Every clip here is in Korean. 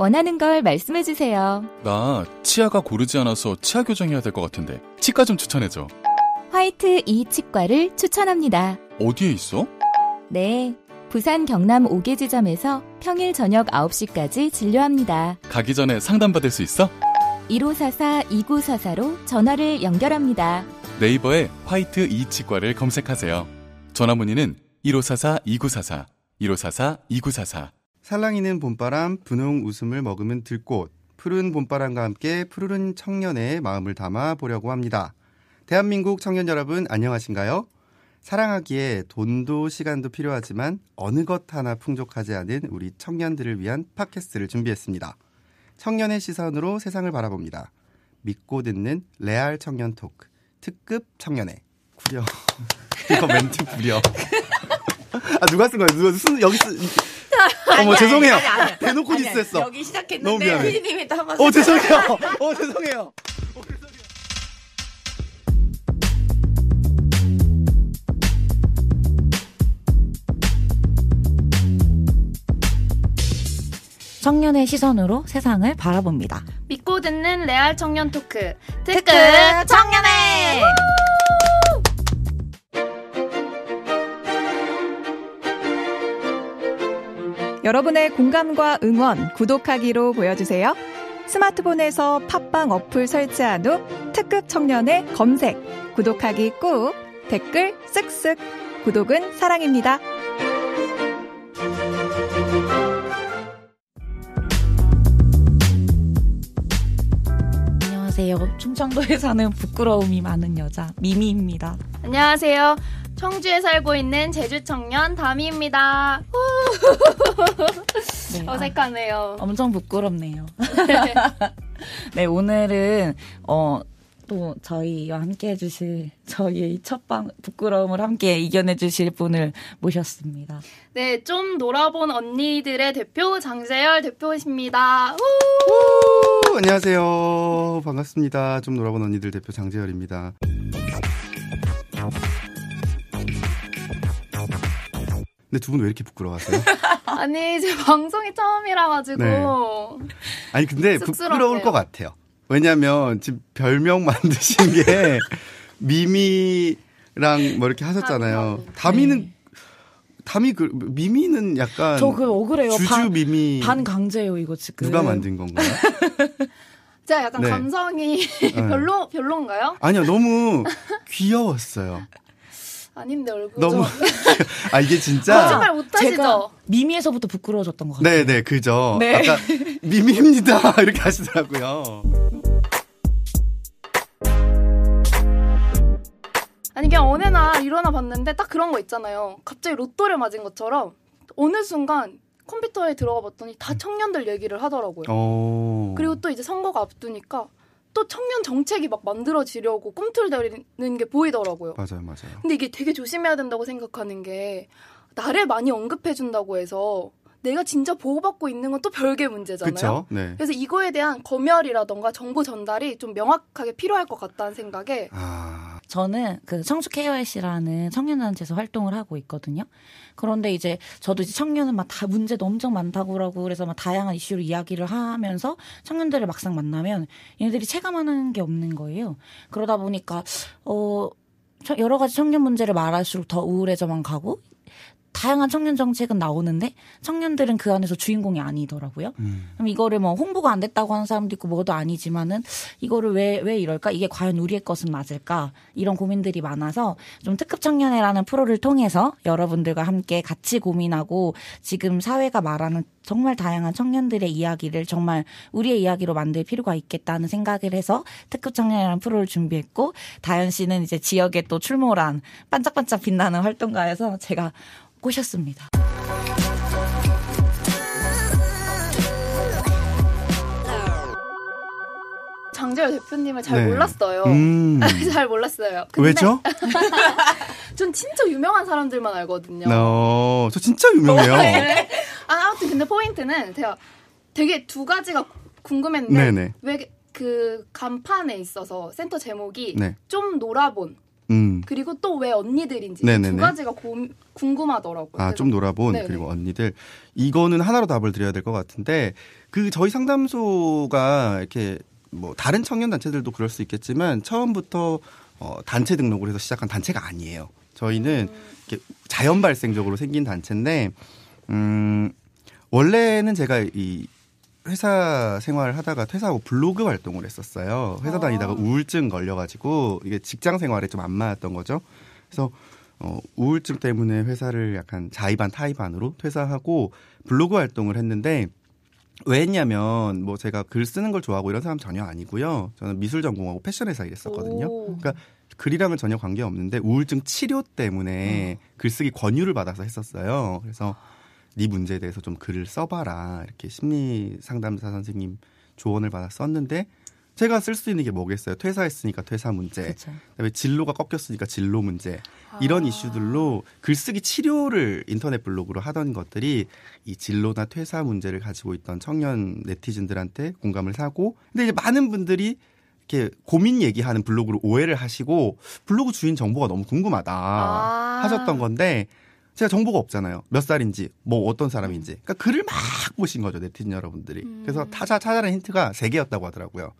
원하는 걸 말씀해 주세요. 나 치아가 고르지 않아서 치아 교정해야 될 것 같은데 치과 좀 추천해줘. 화이트 이 치과를 추천합니다. 어디에 있어? 네, 부산 경남 5개 지점에서 평일 저녁 9시까지 진료합니다. 가기 전에 상담받을 수 있어? 1544-2944로 전화를 연결합니다. 네이버에 화이트 이치과를 검색하세요. 전화 문의는 1544-2944, 1544-2944. 살랑이는 봄바람, 분홍 웃음을 머금은 들꽃, 푸른 봄바람과 함께 푸르른 청년의 마음을 담아 보려고 합니다. 대한민국 청년 여러분 안녕하신가요? 사랑하기에 돈도 시간도 필요하지만 어느 것 하나 풍족하지 않은 우리 청년들을 위한 팟캐스트를 준비했습니다. 청년의 시선으로 세상을 바라봅니다. 믿고 듣는 레알 청년 토크 특급 청년의 구려 이거 멘트 구려 아 누가 쓴 거예요? 누가 쓴 여기 쓴 아, 어머 죄송해요. 아니, 아니, 아니. 대놓고 디스했어. 여기 시작했는데 피디님이 또 한번. 어 죄송해요. 어 죄송해요. 청년의 시선으로 세상을 바라봅니다. 믿고 듣는 레알 청년 토크. 특급 청년회! 여러분의 공감과 응원, 구독하기로 보여주세요. 스마트폰에서 팟빵 어플 설치한 후 특급 청년의 검색, 구독하기 꾹, 댓글 쓱쓱, 구독은 사랑입니다. 안녕하세요. 충청도에 사는 부끄러움이 많은 여자 미미입니다. 안녕하세요. 청주에 살고 있는 제주 청년 다미입니다. 네, 아, 어색하네요. 아, 엄청 부끄럽네요. 네, 오늘은 어, 또 저희와 함께 해주실 저희의 첫방 부끄러움을 함께 이겨내주실 분을 모셨습니다. 네, 좀 놀아본 언니들의 대표 장재열 대표이십니다. 안녕하세요. 반갑습니다. 좀 놀아본 언니들 대표 장재열입니다. 근데 두 분 왜 이렇게 부끄러워하세요? 아니 제 방송이 처음이라 가지고. 네. 아니 근데 쑥스럽네요. 부끄러울 것 같아요. 왜냐하면 지금 별명 만드신 게 미미랑 뭐 이렇게 하셨잖아요. 아, 다미는 네. 다미 그 미미는 약간 저 그 억울해요. 주주 반, 미미 반 강제요 이거 지금 누가 만든 건가요? 제가 약간 네. 감성이 네. 별로 별론가요? 아니요 너무 귀여웠어요. 아닌데 얼굴 너무 아 이게 진짜 거말 못하시죠? 미미에서부터 부끄러워졌던 것 같아요. 네네 그죠. 네. 아까 미미입니다 이렇게 하시더라고요. 아니 그냥 어느 날 일어나 봤는데 딱 그런 거 있잖아요. 갑자기 로또를 맞은 것처럼 어느 순간 컴퓨터에 들어가 봤더니 다 청년들 얘기를 하더라고요. 오. 그리고 또 이제 선거가 앞두니까 또 청년 정책이 막 만들어지려고 꿈틀대는 게 보이더라고요. 맞아요, 맞아요. 근데 이게 되게 조심해야 된다고 생각하는 게 나를 많이 언급해 준다고 해서 내가 진짜 보호받고 있는 건 또 별개 문제잖아요. 네. 그래서 이거에 대한 검열이라던가 정보 전달이 좀 명확하게 필요할 것 같다는 생각에 아... 저는 그 성수 KYC라는 청년단체에서 활동을 하고 있거든요. 그런데 이제 저도 이제 청년은 막 다 문제도 엄청 많다고 그고 그래서 막 다양한 이슈로 이야기를 하면서 청년들을 막상 만나면 얘네들이 체감하는 게 없는 거예요. 그러다 보니까 어 여러 가지 청년 문제를 말할수록 더 우울해져만 가고 다양한 청년 정책은 나오는데 청년들은 그 안에서 주인공이 아니더라고요. 음. 그럼 이거를 뭐 홍보가 안 됐다고 하는 사람도 있고 뭐도 아니지만은 이거를 왜 왜 이럴까? 이게 과연 우리의 것은 맞을까? 이런 고민들이 많아서 좀 특급 청년회라는 프로를 통해서 여러분들과 함께 같이 고민하고 지금 사회가 말하는 정말 다양한 청년들의 이야기를 정말 우리의 이야기로 만들 필요가 있겠다는 생각을 해서 특급 청년회라는 프로를 준비했고 다현 씨는 이제 지역에 또 출몰한 반짝반짝 빛나는 활동가에서 제가 꼬셨습니다. 장재열 대표님을 잘 네. 몰랐어요. 음. 잘 몰랐어요. 근데 왜죠? 전 진짜 유명한 사람들만 알거든요. 어, 저 진짜 유명해요. 어, 네. 아, 아무튼 근데 포인트는 제가 되게 두 가지가 궁금했는데 네, 네. 왜그 간판에 있어서 센터 제목이 네. 좀 놀아본 음. 그리고 또 왜 언니들인지 네네네. 두 가지가 고, 궁금하더라고요. 아, 좀 놀아본 네네. 그리고 언니들 이거는 하나로 답을 드려야 될 것 같은데 그 저희 상담소가 이렇게 뭐 다른 청년 단체들도 그럴 수 있겠지만 처음부터 어, 단체 등록을 해서 시작한 단체가 아니에요. 저희는 음. 이렇게 자연 발생적으로 생긴 단체인데 음 원래는 제가 이 회사 생활을 하다가 퇴사하고 블로그 활동을 했었어요. 회사 아. 다니다가 우울증 걸려가지고 이게 직장 생활에 좀 안 맞았던 거죠. 그래서 어, 우울증 때문에 회사를 약간 자의반 타의반으로 퇴사하고 블로그 활동을 했는데 왜 했냐면 뭐 제가 글 쓰는 걸 좋아하고 이런 사람 전혀 아니고요. 저는 미술 전공하고 패션 회사 일했었거든요. 오. 그러니까 글이랑은 전혀 관계 없는데 우울증 치료 때문에 음. 글쓰기 권유를 받아서 했었어요. 그래서 아. 네 문제에 대해서 좀 글을 써봐라 이렇게 심리 상담사 선생님 조언을 받아 썼는데 제가 쓸 수 있는 게 뭐겠어요? 퇴사했으니까 퇴사 문제, 그쵸. 그다음에 진로가 꺾였으니까 진로 문제 아. 이런 이슈들로 글쓰기 치료를 인터넷 블로그로 하던 것들이 이 진로나 퇴사 문제를 가지고 있던 청년 네티즌들한테 공감을 사고 근데 이제 많은 분들이 이렇게 고민 얘기하는 블로그로 오해를 하시고 블로그 주인 정보가 너무 궁금하다 아. 하셨던 건데 제가 정보가 없잖아요. 몇 살인지, 뭐 어떤 사람인지. 그러니까 글을 막 보신 거죠, 네티즌 여러분들이. 음. 그래서 타자 찾아낸 힌트가 세 개였다고 하더라고요.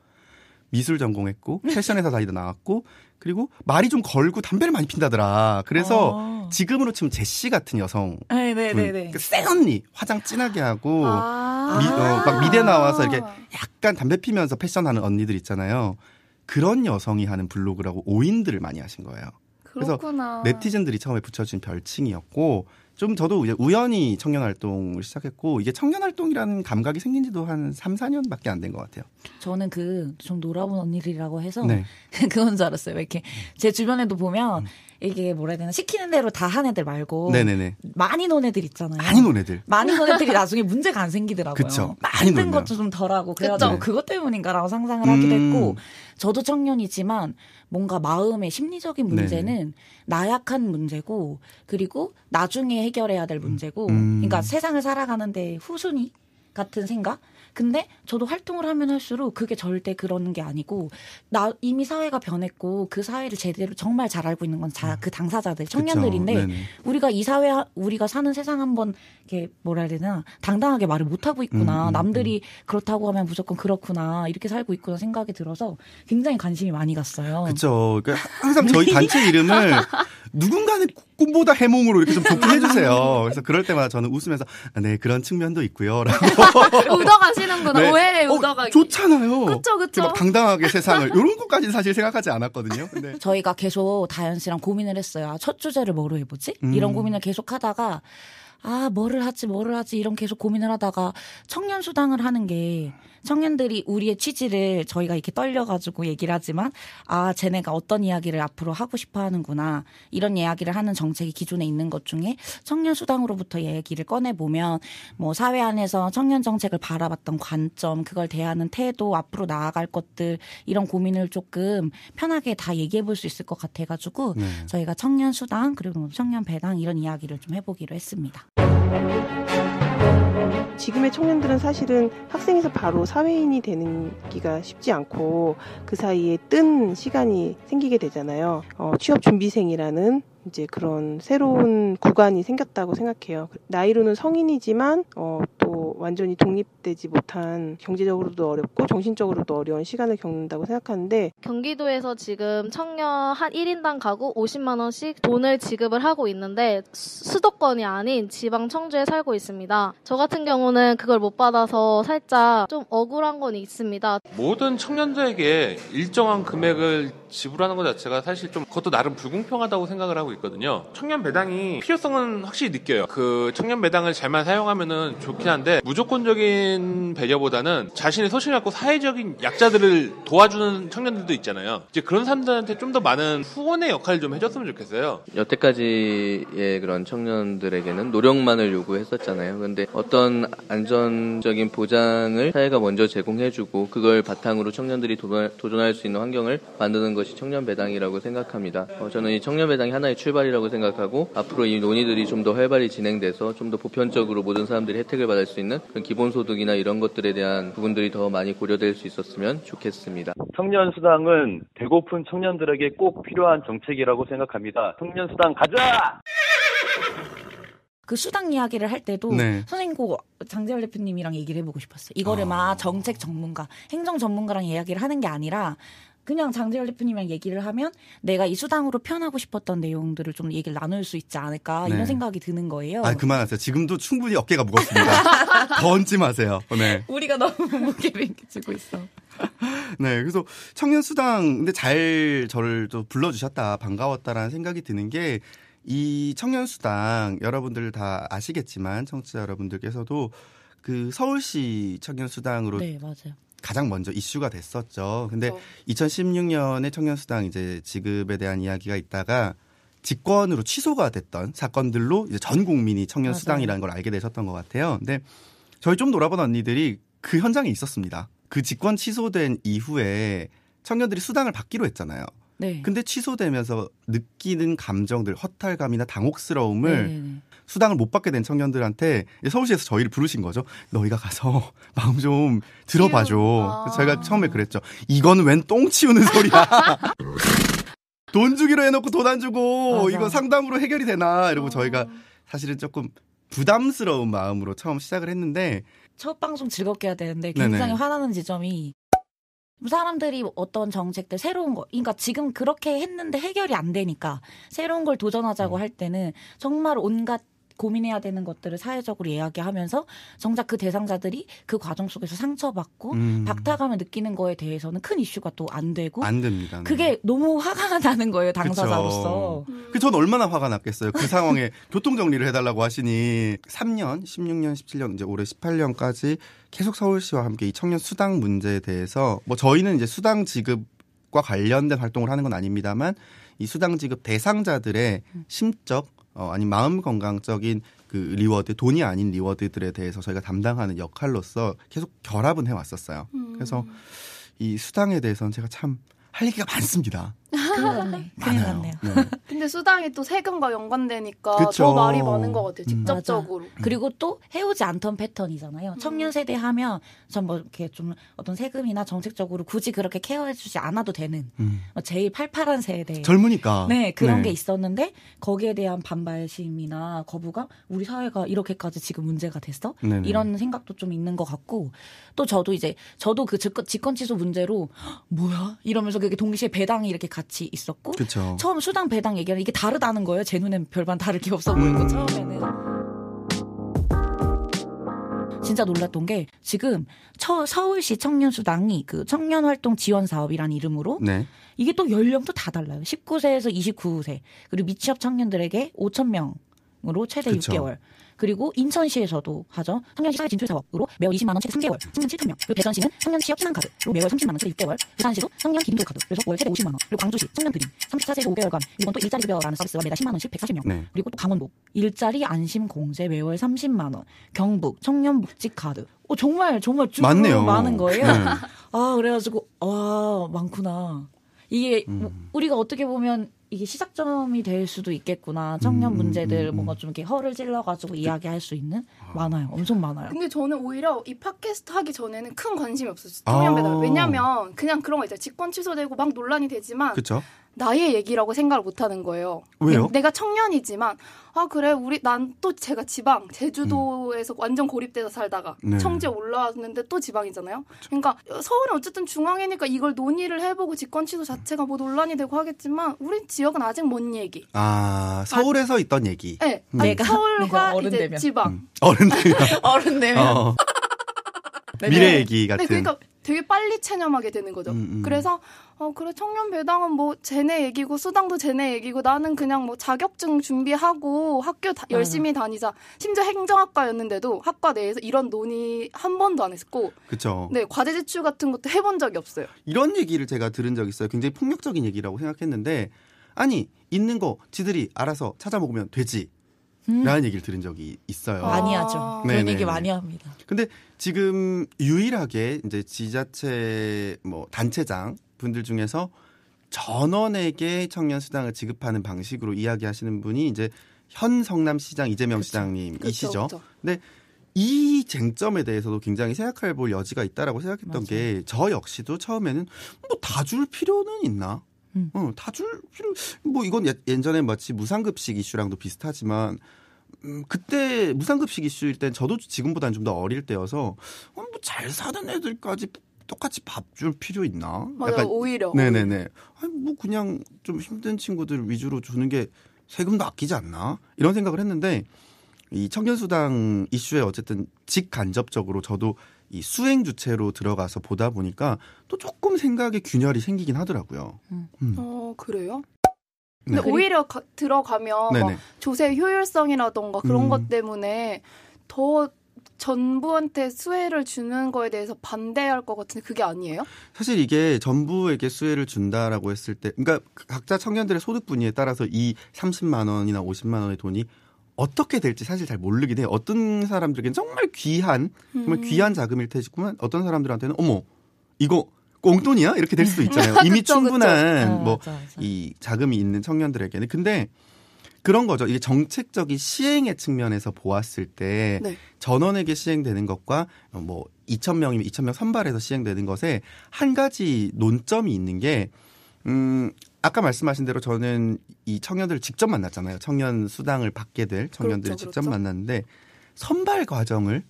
미술 전공했고 네. 패션 회사 다니다 나왔고 그리고 말이 좀 걸고 담배를 많이 핀다더라. 그래서 어. 지금으로 치면 제시 같은 여성, 네, 네, 그센 그러니까 언니 화장 진하게 하고 아. 미, 어, 막 미대 나와서 이렇게 아. 약간 담배 피면서 패션하는 언니들 있잖아요. 그런 여성이 하는 블로그라고 오인들을 많이 하신 거예요. 그렇구나. 래서 네티즌들이 처음에 붙여준 별칭이었고 좀 저도 우연히 청년 활동을 시작했고 이게 청년 활동이라는 감각이 생긴 지도 한 3, 4년밖에 안 된 것 같아요. 저는 그 좀 놀아본 언니들이라고 해서 네. 그건 줄 알았어요. 왜 이렇게 제 주변에도 보면 음. 이게 뭐라 해야 되나 시키는 대로 다 한 애들 말고 네네네. 많이 논 애들 있잖아요. 많이 논 애들. 많이 논 애들이 나중에 문제가 안 생기더라고요. 그쵸. 많이 힘든 것도 좀 덜하고 그래서 그것 때문인가라고 상상을 음. 하기도 했고 저도 청년이지만 뭔가 마음의 심리적인 네. 문제는 네. 나약한 문제고 그리고 나중에 해결해야 될 문제고 음. 그러니까 세상을 살아가는데 후순위 같은 생각 근데 저도 활동을 하면 할수록 그게 절대 그런 게 아니고 나 이미 사회가 변했고 그 사회를 제대로 정말 잘 알고 있는 건그 음. 당사자들 청년들인데 우리가 이 사회 우리가 사는 세상 한번 이렇게 뭐라 해야 되나 당당하게 말을 못 하고 있구나 음, 음, 음. 남들이 음. 그렇다고 하면 무조건 그렇구나 이렇게 살고 있구나 생각이 들어서 굉장히 관심이 많이 갔어요. 그렇죠. 그러니까 항상 저희 단체 이름을 누군가는 꿈보다 해몽으로 이렇게 좀 좋게 해주세요. 그래서 그럴 때마다 저는 웃으면서 아, 네 그런 측면도 있고요라고 우덕하시는구나 네. 오해를 우덕하기 어, 좋잖아요. 그렇죠 그렇죠. 당당하게 세상을 이런 것까지는 사실 생각하지 않았거든요. 근데 저희가 계속 다현 씨랑 고민을 했어요. 아, 첫 주제를 뭐로 해보지? 음. 이런 고민을 계속 하다가 아 뭐를 하지 뭐를 하지 이런 계속 고민을 하다가 청년 수당을 하는 게 청년들이 우리의 취지를 저희가 이렇게 떨려가지고 얘기를 하지만 아 쟤네가 어떤 이야기를 앞으로 하고 싶어하는구나 이런 이야기를 하는 정책이 기존에 있는 것 중에 청년 수당으로부터 얘기를 꺼내 보면 뭐 사회 안에서 청년 정책을 바라봤던 관점 그걸 대하는 태도 앞으로 나아갈 것들 이런 고민을 조금 편하게 다 얘기해 볼 수 있을 것 같아가지고 네. 저희가 청년 수당 그리고 청년 배당 이런 이야기를 좀 해보기로 했습니다. 지금의 청년들은 사실은 학생에서 바로 사회인이 되는기가 쉽지 않고 그 사이에 뜬 시간이 생기게 되잖아요. 어, 취업 준비생이라는 이제 그런 새로운 구간이 생겼다고 생각해요. 그 나이로는 성인이지만 어, 또 완전히 독립되지 못한 경제적으로도 어렵고 정신적으로도 어려운 시간을 겪는다고 생각하는데 경기도에서 지금 청년 한 1인당 가구 50만 원씩 돈을 지급을 하고 있는데 수도권이 아닌 지방 청주에 살고 있습니다. 저 같은 경우는 그걸 못 받아서 살짝 좀 억울한 건 있습니다. 모든 청년들에게 일정한 금액을 지불하는 것 자체가 사실 좀 그것도 나름 불공평하다고 생각을 하고 있거든요. 청년 배당이 필요성은 확실히 느껴요. 그 청년 배당을 잘만 사용하면은 좋긴 한데 무조건적인 배려보다는 자신의 소신을 갖고 사회적인 약자들을 도와주는 청년들도 있잖아요. 이제 그런 사람들한테 좀 더 많은 후원의 역할을 좀 해줬으면 좋겠어요. 여태까지의 그런 청년들에게는 노력만을 요구했었잖아요. 그런데 어떤 안전적인 보장을 사회가 먼저 제공해주고 그걸 바탕으로 청년들이 도전할 수 있는 환경을 만드는 것 것이 청년 배당이라고 생각합니다. 어, 저는 이 청년 배당이 하나의 출발이라고 생각하고 앞으로 이 논의들이 좀 더 활발히 진행돼서 좀 더 보편적으로 모든 사람들이 혜택을 받을 수 있는 기본소득이나 이런 것들에 대한 부분들이 더 많이 고려될 수 있었으면 좋겠습니다. 청년 수당은 배고픈 청년들에게 꼭 필요한 정책이라고 생각합니다. 청년 수당 가자! 그 수당 이야기를 할 때도 네. 선생님고 장재열 대표님이랑 얘기를 해보고 싶었어요. 이거를 어. 막 정책 전문가, 행정 전문가랑 이야기를 하는 게 아니라 그냥 장재열 대표님이랑 얘기를 하면 내가 이 수당으로 표현하고 싶었던 내용들을 좀 얘기를 나눌 수 있지 않을까 네. 이런 생각이 드는 거예요. 아 그만하세요. 지금도 충분히 어깨가 무겁습니다. 더지 마세요. 네. 우리가 너무 무게를 지고 있어. 네, 그래서 청년 수당 근데 잘 저를 또 불러주셨다 반가웠다라는 생각이 드는 게. 이 청년수당 여러분들 다 아시겠지만 청취자 여러분들께서도 그 서울시 청년수당으로 네, 맞아요. 가장 먼저 이슈가 됐었죠. 근데 그 그렇죠. 2016년에 청년수당 이제 지급에 대한 이야기가 있다가 직권으로 취소가 됐던 사건들로 이제 전 국민이 청년수당이라는 걸 알게 되셨던 것 같아요. 근데 저희 좀놀아본 언니들이 그 현장에 있었습니다. 그 직권 취소된 이후에 청년들이 수당을 받기로 했잖아요. 네. 근데 취소되면서 느끼는 감정들, 허탈감이나 당혹스러움을 네네. 네, 네. 수당을 못 받게 된 청년들한테 서울시에서 저희를 부르신 거죠. 너희가 가서 마음 좀 들어봐줘. 그 제가 처음에 그랬죠. 이건 웬 똥 치우는 소리야. 돈 주기로 해놓고 돈 안 주고 맞아. 이거 상담으로 해결이 되나 이러고 어. 저희가 사실은 조금 부담스러운 마음으로 처음 시작을 했는데 첫 방송 즐겁게 해야 되는데 굉장히 네네. 화나는 지점이 사람들이 어떤 정책들 새로운 거 그러니까 지금 그렇게 했는데 해결이 안 되니까 새로운 걸 도전하자고 어. 할 때는 정말 온갖 고민해야 되는 것들을 사회적으로 이야기하면서 정작 그 대상자들이 그 과정 속에서 상처받고 음. 박탈감을 느끼는 거에 대해서는 큰 이슈가 또 안 되고 안 됩니다. 네. 그게 너무 화가 나는 거예요 당사자로서. 그 음. 그전 얼마나 화가 났겠어요. 그 상황에 교통 정리를 해달라고 하시니 3년, 16년, 17년 이제 올해 18년까지 계속 서울시와 함께 이 청년 수당 문제에 대해서 뭐 저희는 이제 수당 지급 과 관련된 활동을 하는 건 아닙니다만 이 수당 지급 대상자들의 음. 심적 어, 아니 마음 건강적인 그 리워드 돈이 아닌 리워드들에 대해서 저희가 담당하는 역할로서 계속 결합은 해왔었어요. 음. 그래서 이 수당에 대해서는 제가 참 할 얘기가 많습니다. 큰일 났네. 요 네. 근데 수당이 또 세금과 연관되니까 그쵸. 더 말이 많은 것 같아요. 음, 직접적으로. 음. 그리고 또 해오지 않던 패턴이잖아요. 청년 음. 세대 하면 전뭐 이렇게 좀 어떤 세금이나 정책적으로 굳이 그렇게 케어해주지 않아도 되는 음. 뭐 제일 팔팔한 세대. 젊으니까. 네 그런 네. 게 있었는데 거기에 대한 반발심이나 거부감 우리 사회가 이렇게까지 지금 문제가 됐어? 네네. 이런 생각도 좀 있는 것 같고 또 저도 이제 저도 그 직권 취소 문제로 뭐야 이러면서 그게 동시에 배당이 이렇게 가 같이 있었고 그쵸. 처음 수당 배당 얘기하는 이게 다르다는 거예요. 제 눈엔 별반 다를 게 없어 보이고 음. 처음에는. 진짜 놀랐던 게 지금 처, 서울시 청년수당이 그 청년활동 지원 사업이란 이름으로 네. 이게 또 연령도 다 달라요. 19세에서 29세 그리고 미취업 청년들에게 5 0 0 0명 사업으로 최대 그쵸. 6개월. 그리고 인천시에서도 하죠. 청년 시사 회 진출 사업으로 매월 20만 원최대 3개월, 청년 7천 명. 그리고 대전시는 청년 취업 희망 카드로 매월 30만 원최대 6개월. 부산시도 청년 기름돌 카드. 그래서 월 최대 50만 원. 그리고 광주시 청년 드림 34세에서 5개월간 이번또 일자리 급여라는 서비스가 매달 10만 원씩 140명. 네. 그리고 또 강원도 일자리 안심 공제 매월 30만 원. 경북 청년 복지 카드. 어 정말 정말 쭉 많네요. 은 거예요. 네. 아 그래가지고 아 많구나. 이게 음. 우리가 어떻게 보면 이게 시작점이 될 수도 있겠구나. 청년 음, 음, 문제들 음, 뭔가 좀 이렇게 허를 찔러가지고 그 이야기할 수 있는 아. 많아요. 엄청 많아요. 근데 저는 오히려 이 팟캐스트 하기 전에는 큰 관심이 없었어요. 청년 아. 배달. 왜냐면 하 그냥 그런 거 있잖아요. 직권 취소되고 막 논란이 되지만. 그쵸? 나의 얘기라고 생각을 못 하는 거예요. 왜요? 내, 가 청년이지만 아 그래 우리 난 또 제가 지방 제주도에서 음. 완전 고립돼서 살다가 네. 청주에 올라왔는데 또 지방이잖아요. 그러니까 서울은 어쨌든 중앙이니까 이걸 논의를 해보고 직권 취소 자체가 뭐 논란이 되고 하겠지만 우리 지역은 아직 먼 얘기. 아 서울에서 아, 있던 얘기. 네, 음. 내가 서울과 내가 이제 되면. 지방. 음. 어른 되면. 어른 되면. 어. 네, 미래 네. 얘기 네, 같은. 네, 그러니까 되게 빨리 체념하게 되는 거죠. 음, 음. 그래서 어, 그래, 청년 배당은 뭐, 쟤네 얘기고, 수당도 쟤네 얘기고, 나는 그냥 뭐, 자격증 준비하고, 학교 다, 열심히 음. 다니자. 심지어 행정학과였는데도, 학과 내에서 이런 논의 한 번도 안 했고. 그죠 네, 과제 제출 같은 것도 해본 적이 없어요. 이런 얘기를 제가 들은 적 있어요. 굉장히 폭력적인 얘기라고 생각했는데, 아니, 있는 거, 지들이 알아서 찾아 먹으면 되지. 음. 라는 얘기를 들은 적이 있어요. 많이 하죠. 아~ 그런 얘기 많이 합니다. 근데 지금 유일하게 이제 지자체 뭐 단체장 분들 중에서 전원에게 청년수당을 지급하는 방식으로 이야기하시는 분이 이제 현 성남시장 이재명 그쵸. 시장님이시죠. 그쵸, 그쵸. 근데 이 쟁점에 대해서도 굉장히 생각해 볼 여지가 있다라고 생각했던 게 저 역시도 처음에는 뭐 다 줄 필요는 있나? 음. 어, 다 줄 필요 뭐 이건 예, 예전에 마치 무상급식 이슈랑도 비슷하지만 음, 그때 무상급식 이슈일 땐 저도 지금보다는 좀 더 어릴 때여서 어, 뭐잘 사는 애들까지 똑같이 밥 줄 필요 있나? 맞아, 약간 오히려. 네네네. 아니, 뭐 그냥 좀 힘든 친구들 위주로 주는 게 세금도 아끼지 않나? 이런 생각을 했는데 이 청년수당 이슈에 어쨌든 직간접적으로 저도 이 수행 주체로 들어가서 보다 보니까 또 조금 생각의 균열이 생기긴 하더라고요. 음. 음. 어 그래요? 네. 근데 오히려 가, 들어가면 뭐 조세 효율성이라던가 그런 음. 것 때문에 더 전부한테 수혜를 주는 거에 대해서 반대할 것 같은데 그게 아니에요? 사실 이게 전부에게 수혜를 준다라고 했을 때, 그러니까 그 각자 청년들의 소득 분위에 따라서 이 30만 원이나 50만 원의 돈이 어떻게 될지 사실 잘 모르긴 해요. 어떤 사람들에게는 정말 귀한, 정말 음. 귀한 자금일 테지만 어떤 사람들한테는 어머 이거 꽁돈이야 이렇게 될 수도 있잖아요. 이미 그쵸, 충분한 어, 뭐이 자금이 있는 청년들에게는 근데 그런 거죠. 이게 정책적인 시행의 측면에서 보았을 때 네. 전원에게 시행되는 것과 뭐 2천 명이면 2천 명 선발해서 시행되는 것에 한 가지 논점이 있는 게 음, 아까 말씀하신 대로 저는 이 청년들을 직접 만났잖아요. 청년 수당을 받게 될 청년들을 그렇죠, 직접 그렇죠. 만났는데 선발 과정을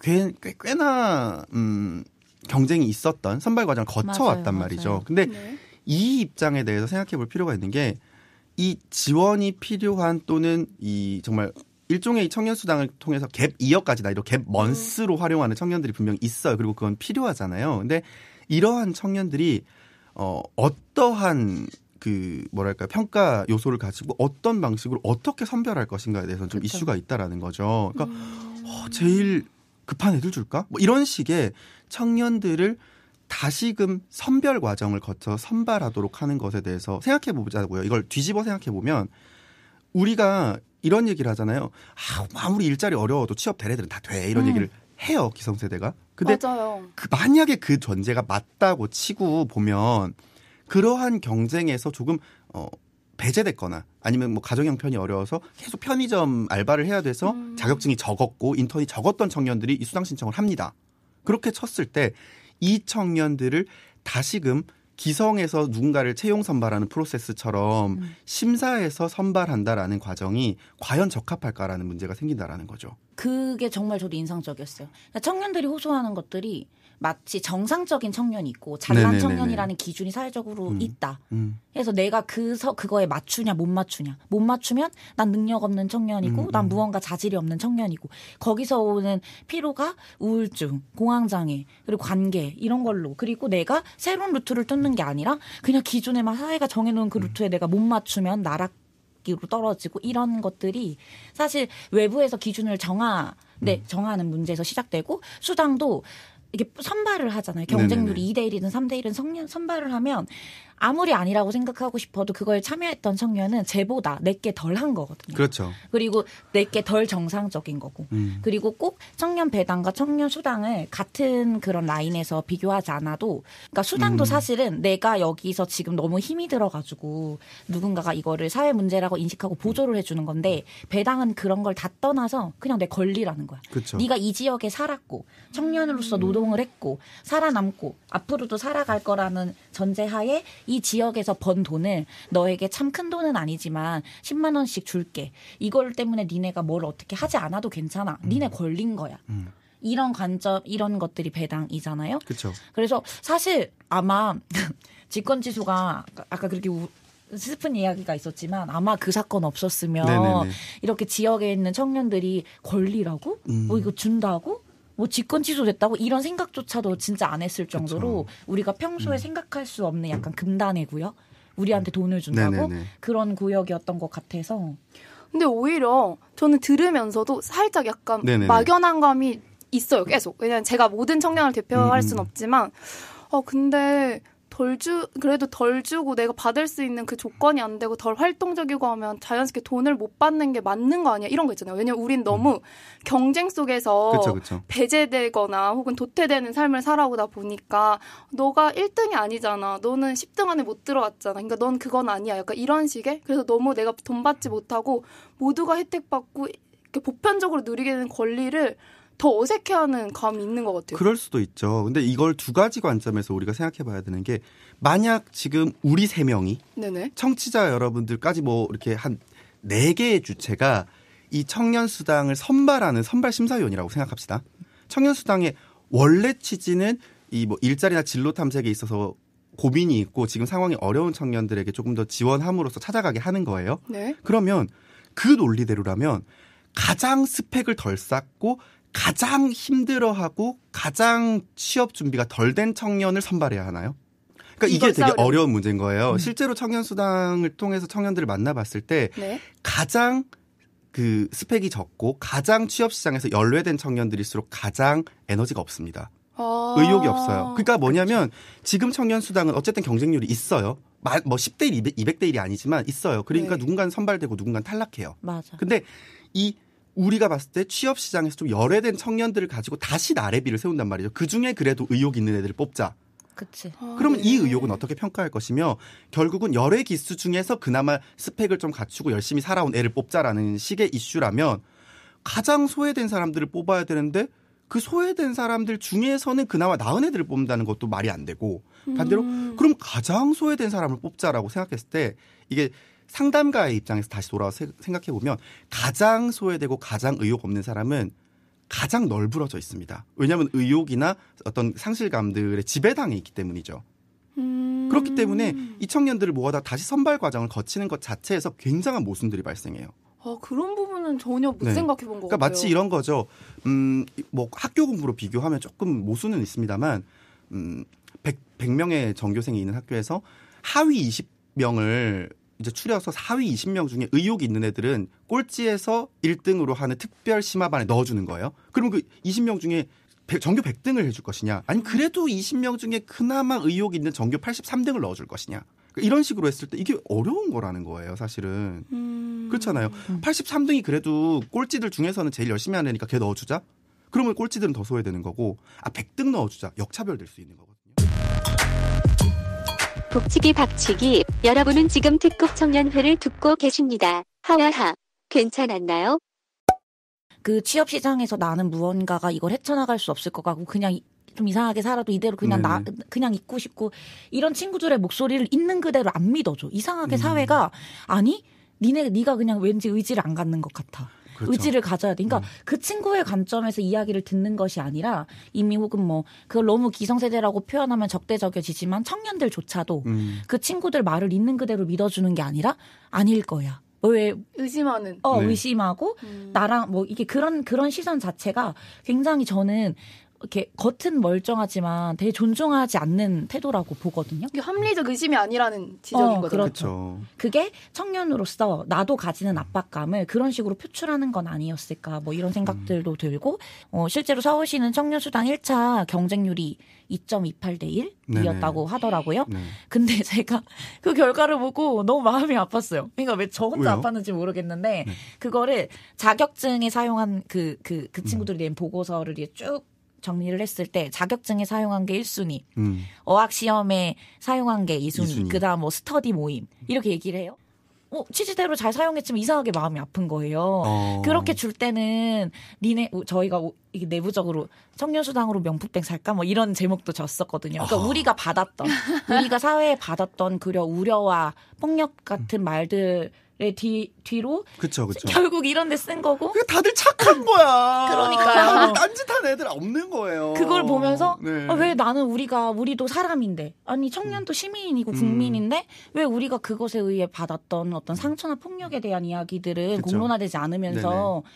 꽤, 꽤, 나 음, 경쟁이 있었던 선발 과정을 거쳐왔단 말이죠. 근데 네. 이 입장에 대해서 생각해 볼 필요가 있는 게이 지원이 필요한 또는 이 정말 일종의 청년수당을 통해서 갭 2억까지 나이렇게갭 먼스로 음. 활용하는 청년들이 분명 있어요. 그리고 그건 필요하잖아요. 근데 이러한 청년들이 어 어떠한 그 뭐랄까 평가 요소를 가지고 어떤 방식으로 어떻게 선별할 것인가에 대해서는 좀 그쵸. 그렇죠. 이슈가 있다라는 거죠. 그러니까 음. 어, 제일 급한 애들 줄까? 뭐 이런 식의 청년들을 다시금 선별 과정을 거쳐 선발하도록 하는 것에 대해서 생각해 보자고요. 이걸 뒤집어 생각해 보면 우리가 이런 얘기를 하잖아요. 아, 아무리 일자리 어려워도 취업 대 애들은 다 돼. 이런 음. 얘기를 해요. 기성세대가. 근데 맞아요. 그 만약에 그 전제가 맞다고 치고 보면 그러한 경쟁에서 조금 어 배제됐거나 아니면 뭐 가정 형편이 어려워서 계속 편의점 알바를 해야 돼서 음. 자격증이 적었고 인턴이 적었던 청년들이 이 수당 신청을 합니다. 그렇게 쳤을 때이 청년들을 다시금 기성에서 누군가를 채용 선발하는 프로세스처럼 음. 심사해서 선발한다라는 과정이 과연 적합할까라는 문제가 생긴다라는 거죠. 그게 정말 저도 인상적이었어요. 그러니까 청년들이 호소하는 것들이 마치 정상적인 청년이 있고 잘난 네네네네. 청년이라는 기준이 사회적으로 음. 있다. 음. 그래서 내가 그서 그거에 맞추냐 못 맞추냐. 못 맞추면 난 능력 없는 청년이고 음. 난 음. 무언가 자질이 없는 청년이고 거기서 오는 피로가 우울증, 공황 장애, 그리고 관계 이런 걸로 그리고 내가 새로운 루트를 뚫는 게 아니라 그냥 기존에만 사회가 정해 놓은 그 음. 루트에 내가 못 맞추면 나락 기로 떨어지고 이런 것들이 사실 외부에서 기준을 정하 네, 정하는 문제에서 시작되고 수당도 이게 선발을 하잖아요. 경쟁률이 네 2대 1이든 3대 1은 선발을 하면 아무리 아니라고 생각하고 싶어도 그걸 참여했던 청년은 쟤보다 내게 덜 한 거거든요. 그렇죠. 그리고 내게 덜 정상적인 거고. 음. 그리고 꼭 청년 배당과 청년 수당을 같은 그런 라인에서 비교하지 않아도 그러니까 수당도 음. 사실은 내가 여기서 지금 너무 힘이 들어 가지고 누군가가 이거를 사회 문제라고 인식하고 보조를 해 주는 건데 배당은 그런 걸 다 떠나서 그냥 내 권리라는 거야. 그렇죠. 네가 이 지역에 살았고 청년으로서 노동을 했고 살아남고 앞으로도 살아갈 거라는 전제하에 이 지역에서 번 돈을 너에게 참 큰 돈은 아니지만 10만 원씩 줄게. 이걸 때문에 니네가 뭘 어떻게 하지 않아도 괜찮아. 음. 니네 걸린 거야. 음. 이런 관점 이런 것들이 배당이잖아요. 그렇죠. 그래서 사실 아마 직권 지수가 아까 그렇게 우, 슬픈 이야기가 있었지만 아마 그 사건 없었으면 네네네. 이렇게 지역에 있는 청년들이 권리라고 뭐 음. 뭐 이거 준다고 뭐 직권 취소됐다고 이런 생각조차도 진짜 안 했을 정도로 그쵸. 우리가 평소에 음. 생각할 수 없는 약간 금단의 구요 우리한테 돈을 준다고 네네네. 그런 구역이었던 것 같아서 근데 오히려 저는 들으면서도 살짝 약간 네네네. 막연한 감이 있어요 계속 왜냐면 제가 모든 청년을 대표할 수는 음, 음. 없지만 어 근데 덜 주, 그래도 덜 주고 내가 받을 수 있는 그 조건이 안 되고 덜 활동적이고 하면 자연스럽게 돈을 못 받는 게 맞는 거 아니야? 이런 거 있잖아요. 왜냐면 우린 너무 음. 경쟁 속에서 그쵸, 그쵸. 배제되거나 혹은 도태되는 삶을 살아오다 보니까 너가 1등이 아니잖아. 너는 10등 안에 못 들어왔잖아. 그러니까 넌 그건 아니야. 약간 이런 식의. 그래서 너무 내가 돈 받지 못하고 모두가 혜택받고 이렇게 보편적으로 누리게 되는 권리를 더 어색해하는 감이 있는 것 같아요. 그럴 수도 있죠. 근데 이걸 두 가지 관점에서 우리가 생각해봐야 되는 게 만약 지금 우리 세 명이 네네. 청취자 여러분들까지 뭐 이렇게 한 네 개의 주체가 이 청년 수당을 선발하는 선발 심사위원이라고 생각합시다. 청년 수당의 원래 취지는 이 뭐 일자리나 진로 탐색에 있어서 고민이 있고 지금 상황이 어려운 청년들에게 조금 더 지원함으로써 찾아가게 하는 거예요. 네. 그러면 그 논리대로라면 가장 스펙을 덜 쌓고 가장 힘들어하고 가장 취업 준비가 덜 된 청년을 선발해야 하나요? 그러니까 이게 되게 어려운, 어려운 문제인 거예요. 음. 실제로 청년 수당을 통해서 청년들을 만나봤을 때 네. 가장 그 스펙이 적고 가장 취업 시장에서 연루된 청년들일수록 가장 에너지가 없습니다. 아~ 의욕이 없어요. 그러니까 그렇죠. 뭐냐면 지금 청년 수당은 어쨌든 경쟁률이 있어요. 뭐 10대 1, 200, 대 1이 아니지만 있어요. 그러니까 네. 누군가는 선발되고 누군가는 탈락해요. 맞아. 근데 이 우리가 봤을 때 취업 시장에서 좀 열애된 청년들을 가지고 다시 나래비를 세운단 말이죠. 그 중에 그래도 의욕 있는 애들을 뽑자. 그치. 아, 그러면 이 예. 의욕은 어떻게 평가할 것이며 결국은 열애 기수 중에서 그나마 스펙을 좀 갖추고 열심히 살아온 애를 뽑자라는 식의 이슈라면 가장 소외된 사람들을 뽑아야 되는데 그 소외된 사람들 중에서는 그나마 나은 애들을 뽑는다는 것도 말이 안 되고 반대로 음. 그럼 가장 소외된 사람을 뽑자라고 생각했을 때 이게 상담가의 입장에서 다시 돌아와서 생각해 보면 가장 소외되고 가장 의욕 없는 사람은 가장 널브러져 있습니다. 왜냐하면 의욕이나 어떤 상실감들의 지배당이 있기 때문이죠. 음... 그렇기 때문에 이 청년들을 모아다 다시 선발 과정을 거치는 것 자체에서 굉장한 모순들이 발생해요. 아, 그런 부분은 전혀 못 네. 생각해 본거 그러니까 마치 이런 거죠. 음, 뭐 학교 공부로 비교하면 조금 모순은 있습니다만 음, 100, 명의 전교생이 있는 학교에서 하위 20명을 이제 추려서 4위 20명 중에 의욕이 있는 애들은 꼴찌에서 1등으로 하는 특별 심화반에 넣어주는 거예요. 그러면 그 20명 중에 100, 전교 100등을 해줄 것이냐, 아니 그래도 20명 중에 그나마 의욕이 있는 정교 83등을 넣어줄 것이냐. 그러니까 이런 식으로 했을 때 이게 어려운 거라는 거예요, 사실은. 음... 그렇잖아요. 83등이 음. 그래도 꼴찌들 중에서는 제일 열심히 하는 애니까 걔 넣어주자. 그러면 꼴찌들은 더 소외되는 거고, 아 100등 넣어주자. 역차별될 수 있는 거거든요. 복치기 박치기, 여러분은 지금 특급 청년회를 듣고 계십니다. 하하하, 괜찮았나요? 그 취업 시장에서 나는 무언가가 이걸 헤쳐나갈 수 없을 것 같고 그냥 좀 이상하게 살아도 이대로 그냥 네. 나 그냥 있고 싶고 이런 친구들의 목소리를 있는 그대로 안 믿어줘. 이상하게 음. 사회가 아니 니네 네가 그냥 왠지 의지를 안 갖는 것 같아. 그렇죠. 의지를 가져야 돼. 그러니까 음. 그 친구의 관점에서 이야기를 듣는 것이 아니라 이미 혹은 뭐 그걸 너무 기성세대라고 표현하면 적대적이지만 청년들조차도 음. 그 친구들 말을 있는 그대로 믿어주는 게 아니라 아닐 거야. 왜 의심하는 어 네. 의심하고 음. 나랑 뭐 이게 그런 그런 시선 자체가 굉장히 저는 이렇게 겉은 멀쩡하지만 되게 존중하지 않는 태도라고 보거든요. 이게 합리적 의심이 아니라는 지적인 어, 거죠. 그렇죠. 그게 청년으로서 나도 가지는 압박감을 그런 식으로 표출하는 건 아니었을까 뭐 이런 생각들도 음. 들고 어, 실제로 서울시는 청년수당 1차 경쟁률이 2.28대 1이었다고 하더라고요. 네. 근데 제가 그 결과를 보고 너무 마음이 아팠어요. 그러니까 왜 저 혼자 왜요? 아팠는지 모르겠는데 네. 그거를 자격증에 사용한 그 그그 그, 그, 그 음. 친구들이 낸 보고서를 이제 쭉 정리를 했을 때 자격증에 사용한 게 1순위, 음. 어학 시험에 사용한 게 2순위, 2순위. 그다음 뭐 스터디 모임 이렇게 얘기를 해요. 어, 취지대로 잘 사용했지만 이상하게 마음이 아픈 거예요. 어. 그렇게 줄 때는 니네 저희가 이게 내부적으로 청년수당으로 명품백 살까 뭐 이런 제목도 졌었거든요. 그러니까 어. 우리가 받았던 우리가 사회에 받았던 그려 우려와 폭력 같은 음. 말들 의 네, 뒤, 뒤로 그쵸, 그쵸. 결국 이런 데 쓴 거고 다들 착한 거야 그러니까요 딴짓한 애들 없는 거예요 그걸 보면서 네. 아, 왜 나는 우리가 우리도 사람인데 아니 청년도 음. 시민이고 음. 국민인데 음. 왜 우리가 그것에 의해 받았던 어떤 상처나 폭력에 대한 이야기들은 그쵸. 공론화되지 않으면서 네네.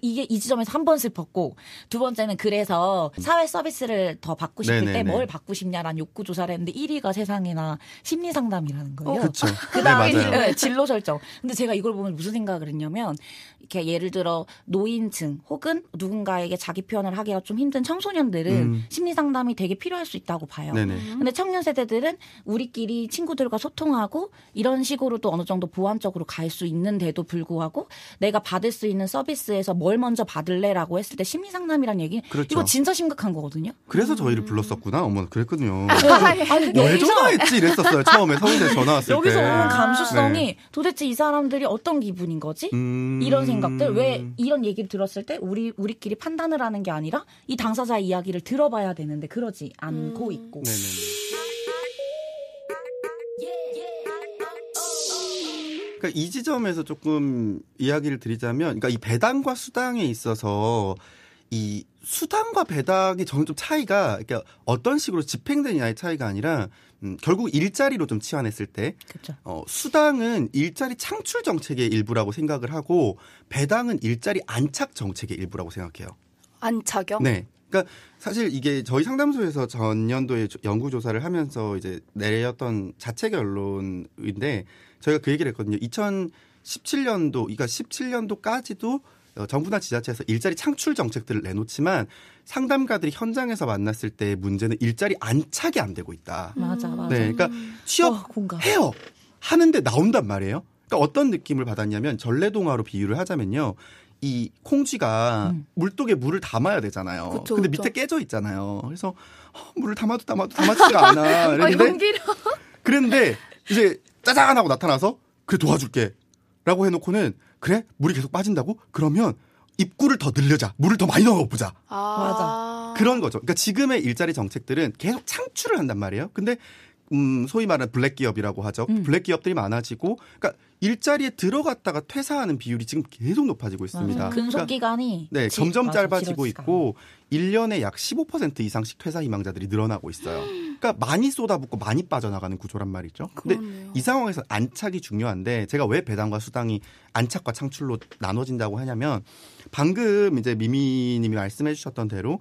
이게 이 지점에서 한 번 슬펐고 두 번째는 그래서 사회 서비스를 더 받고 싶을 때 뭘 받고 싶냐라는 욕구 조사를 했는데 1위가 세상에나 심리 상담이라는 거예요. 어, 그렇죠. 그다음에 네, 네, 진로 설정. 근데 제가 이걸 보면 무슨 생각을 했냐면 이렇게 예를 들어 노인층 혹은 누군가에게 자기 표현을 하기가 좀 힘든 청소년들은 음. 심리 상담이 되게 필요할 수 있다고 봐요. 네네. 근데 청년 세대들은 우리끼리 친구들과 소통하고 이런 식으로또 어느 정도 보완적으로 갈 수 있는데도 불구하고 내가 받을 수 있는 서비스에서 대서뭘 먼저 받을래라고 했을 때 심리 상담이란 얘기 그렇죠. 이거 진짜 심각한 거거든요. 그래서 저희를 음. 불렀었구나. 어머 그랬거든요. 왜 아, 예. 전화했지 이랬었어요. 처음에 서울대 전화 왔을 여 때. 여기서 오는 감수성이 네. 도대체 이 사람들이 어떤 기분인 거지? 음... 이런 생각들 왜 이런 얘기를 들었을 때 우리 우리끼리 판단을 하는 게 아니라 이 당사자 의 이야기를 들어봐야 되는데 그러지 않고 음... 있고. 네네. 그러니까 이 지점에서 조금 이야기를 드리자면, 그러니까 이 배당과 수당에 있어서 이 수당과 배당이 저는 좀 차이가 그러니까 어떤 식으로 집행되느냐의 차이가 아니라 음, 결국 일자리로 좀 치환했을 때 그렇죠. 어, 수당은 일자리 창출 정책의 일부라고 생각을 하고 배당은 일자리 안착 정책의 일부라고 생각해요. 안착요? 네. 그러니까 사실 이게 저희 상담소에서 전년도에 연구 조사를 하면서 이제 내렸던 자체 결론인데 저희가 그 얘기를 했거든요. 2017년도, 그러니까 17년도까지도 어, 정부나 지자체에서 일자리 창출 정책들을 내놓지만 상담가들이 현장에서 만났을 때 문제는 일자리 안착이 안 되고 있다. 음. 맞아, 맞아. 네, 그러니까 음. 취업 어, 해요. 하는데 나온단 말이에요. 그러니까 어떤 느낌을 받았냐면 전래동화로 비유를 하자면요. 이 콩쥐가 음. 물독에 물을 담아야 되잖아요. 그쵸, 근데 그쵸. 밑에 깨져 있잖아요. 그래서 어, 물을 담아도 담아도 담아지지가 않아. 그랬는데, 어, 그랬는데 이제 짜잔 하고 나타나서 그래 도와줄게 라고 해놓고는 그래 물이 계속 빠진다고 그러면 입구를 더 늘려자 물을 더 많이 넣어보자 아~ 맞아 그런 거죠 그러니까 지금의 일자리 정책들은 계속 창출을 한단 말이에요 근데 음, 소위 말하는 블랙 기업이라고 하죠. 음. 블랙 기업들이 많아지고, 그러니까 일자리에 들어갔다가 퇴사하는 비율이 지금 계속 높아지고 있습니다. 근속 그러니까 기간이 그러니까, 네, 점점 짧아지고 있고 1년에 약 15% 이상씩 퇴사 희망자들이 늘어나고 있어요. 그러니까 많이 쏟아붓고 많이 빠져나가는 구조란 말이죠. 근데 그러네요. 이 상황에서 안착이 중요한데 제가 왜 배당과 수당이 안착과 창출로 나눠진다고 하냐면 방금 이제 미미 님이 말씀해 주셨던 대로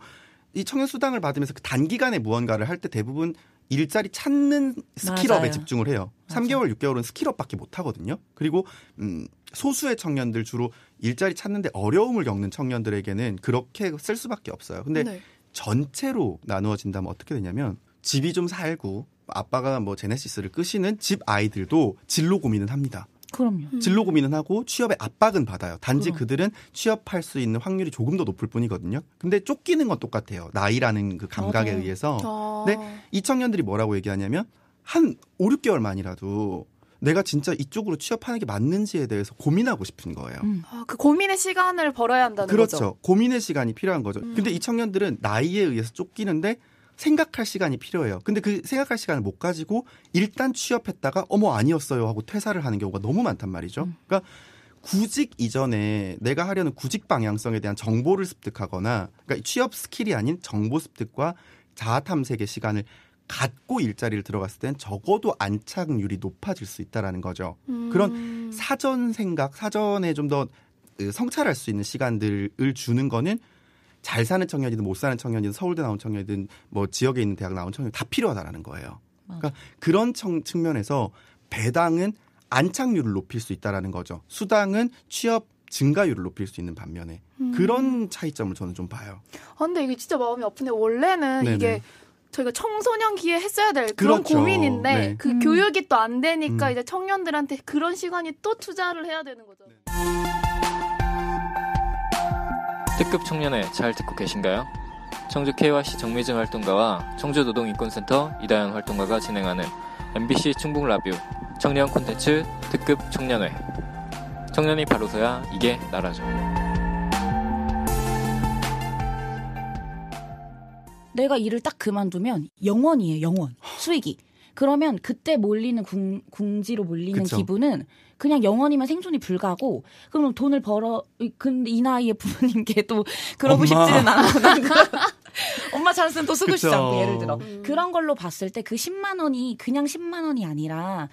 이 청년 수당을 받으면서 그 단기간에 무언가를 할 때 대부분 일자리 찾는 스킬업에 맞아요. 집중을 해요. 맞아요. 3개월, 6개월은 스킬업밖에 못 하거든요. 그리고 음 소수의 청년들 주로 일자리 찾는데 어려움을 겪는 청년들에게는 그렇게 쓸 수밖에 없어요. 근데 네. 전체로 나누어진다면 어떻게 되냐면 집이 좀 살고 아빠가 뭐 제네시스를 끄시는 집 아이들도 진로 고민은 합니다. 그럼요. 음. 진로 고민은 하고 취업의 압박은 받아요. 단지 그럼. 그들은 취업할 수 있는 확률이 조금 더 높을 뿐이거든요. 근데 쫓기는 건 똑같아요. 나이라는 그 감각에 맞아요. 의해서. 아. 근데 이 청년들이 뭐라고 얘기하냐면 한 5, 6개월 만이라도 내가 진짜 이쪽으로 취업하는 게 맞는지에 대해서 고민하고 싶은 거예요. 음. 아, 그 고민의 시간을 벌어야 한다는 그렇죠. 거죠. 그렇죠. 고민의 시간이 필요한 거죠. 음. 근데 이 청년들은 나이에 의해서 쫓기는데 생각할 시간이 필요해요. 근데 그 생각할 시간을 못 가지고 일단 취업했다가 어머 아니었어요 하고 퇴사를 하는 경우가 너무 많단 말이죠. 음. 그러니까 구직 이전에 내가 하려는 구직 방향성에 대한 정보를 습득하거나 그러니까 취업 스킬이 아닌 정보 습득과 자아 탐색의 시간을 갖고 일자리를 들어갔을 땐 적어도 안착률이 높아질 수 있다라는 거죠. 음. 그런 사전 생각, 사전에 좀 더 성찰할 수 있는 시간들을 주는 거는 잘 사는 청년이든 못 사는 청년이든 서울대 나온 청년이든 뭐 지역에 있는 대학 나온 청년 다 필요하다라는 거예요. 그러니까 그런 청, 측면에서 배당은 안착률을 높일 수 있다라는 거죠. 수당은 취업 증가율을 높일 수 있는 반면에 음. 그런 차이점을 저는 좀 봐요. 아, 근데 이게 진짜 마음이 아픈데 원래는 네네. 이게 저희가 청소년 기회 했어야 될 그런 그렇죠. 고민인데 네. 그 음. 교육이 또 안 되니까 음. 이제 청년들한테 그런 시간이 또 투자를 해야 되는 거죠. 네. 특급 청년회 잘 듣고 계신가요? 청주 KYC 정미증 활동가와 청주 노동인권센터 이다현 활동가가 진행하는 MBC 충북 라뷰 청년 콘텐츠 특급 청년회 청년이 바로서야 이게 나라죠. 내가 일을 딱 그만두면 영원이에요, 영원. 수익이. 그러면 그때 몰리는 궁, 궁지로 몰리는 그쵸. 기분은 그냥 영원이면 생존이 불가고 그럼 돈을 벌어 근데 이 나이에 부모님께 또 그러고 엄마. 싶지는 않아. 엄마 찬스는 또 쓰고 싶지 않고 예를 들어 음. 그런 걸로 봤을 때 그 10만 원이 그냥 10만 원이 아니라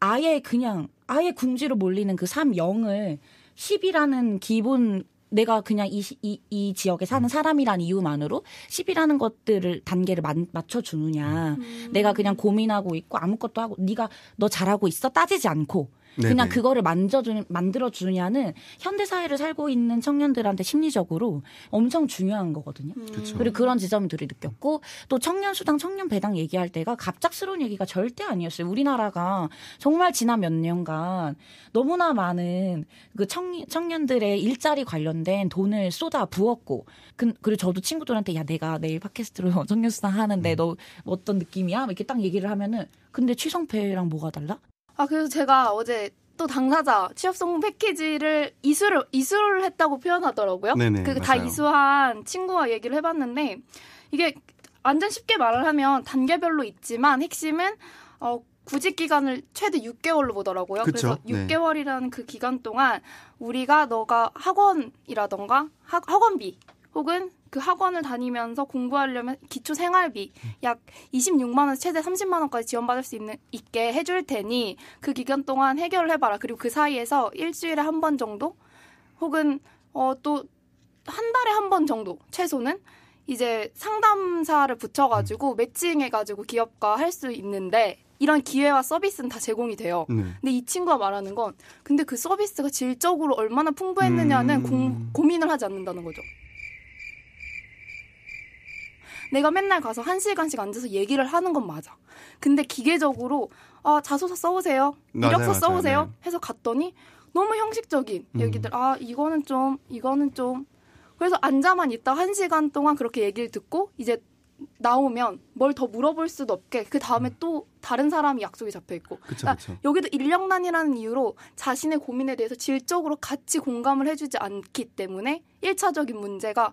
아예 그냥 아예 궁지로 몰리는 그 3, 영을 10이라는 기본 내가 그냥 이, 이, 이 지역에 사는 음. 사람이란 이유만으로 10이라는 것들을 단계를 만, 맞춰주느냐. 음. 내가 그냥 고민하고 있고 아무것도 하고 네가 너 잘하고 있어 따지지 않고 네네. 그냥 그거를 만져주 만들어 주냐는 현대 사회를 살고 있는 청년들한테 심리적으로 엄청 중요한 거거든요. 음. 그리고 그런 지점들이 느꼈고 또 청년 수당, 청년 배당 얘기할 때가 갑작스러운 얘기가 절대 아니었어요. 우리나라가 정말 지난 몇 년간 너무나 많은 그 청, 청년들의 일자리 관련된 돈을 쏟아 부었고 그, 그리고 저도 친구들한테 야 내가 내일 팟캐스트로 청년 수당 하는데 음. 너 어떤 느낌이야? 이렇게 딱 얘기를 하면은 근데 취성패랑 뭐가 달라? 아 그래서 제가 어제 또 당사자 취업 성공 패키지를 이수를 이수를 했다고 표현하더라고요. 그다 이수한 친구와 얘기를 해봤는데 이게 완전 쉽게 말을 하면 단계별로 있지만 핵심은 어, 구직 기간을 최대 6개월로 보더라고요. 그쵸? 그래서 6개월이라는 네. 그 기간 동안 우리가 너가 학원이라던가 학, 원비 혹은 그 학원을 다니면서 공부하려면 기초 생활비 음. 약 26만 원에서 최대 30만 원까지 지원받을 수 있는 있게 해줄 테니 그 기간 동안 해결을 해봐라. 그리고 그 사이에서 일주일에 한 번 정도 혹은 어또 한 달에 한 번 정도 최소는 이제 상담사를 붙여가지고 음. 매칭해가지고 기업과 할 수 있는데 이런 기회와 서비스는 다 제공이 돼요. 네. 근데 이 친구가 말하는 건 근데 그 서비스가 질적으로 얼마나 풍부했느냐는 음... 고, 고민을 하지 않는다는 거죠. 내가 맨날 가서 한 시간씩 앉아서 얘기를 하는 건 맞아. 근데 기계적으로 아 자소서 써오세요, 이력서 써오세요 맞아요. 네. 해서 갔더니 너무 형식적인 음. 얘기들. 아 이거는 좀, 이거는 좀. 그래서 앉아만 있다 한 시간 동안 그렇게 얘기를 듣고 이제 나오면 뭘 더 물어볼 수도 없게 그 다음에 음. 또 다른 사람이 약속이 잡혀 있고 그쵸, 그러니까 여기도 인력난이라는 이유로 자신의 고민에 대해서 질적으로 같이 공감을 해주지 않기 때문에 1차적인 문제가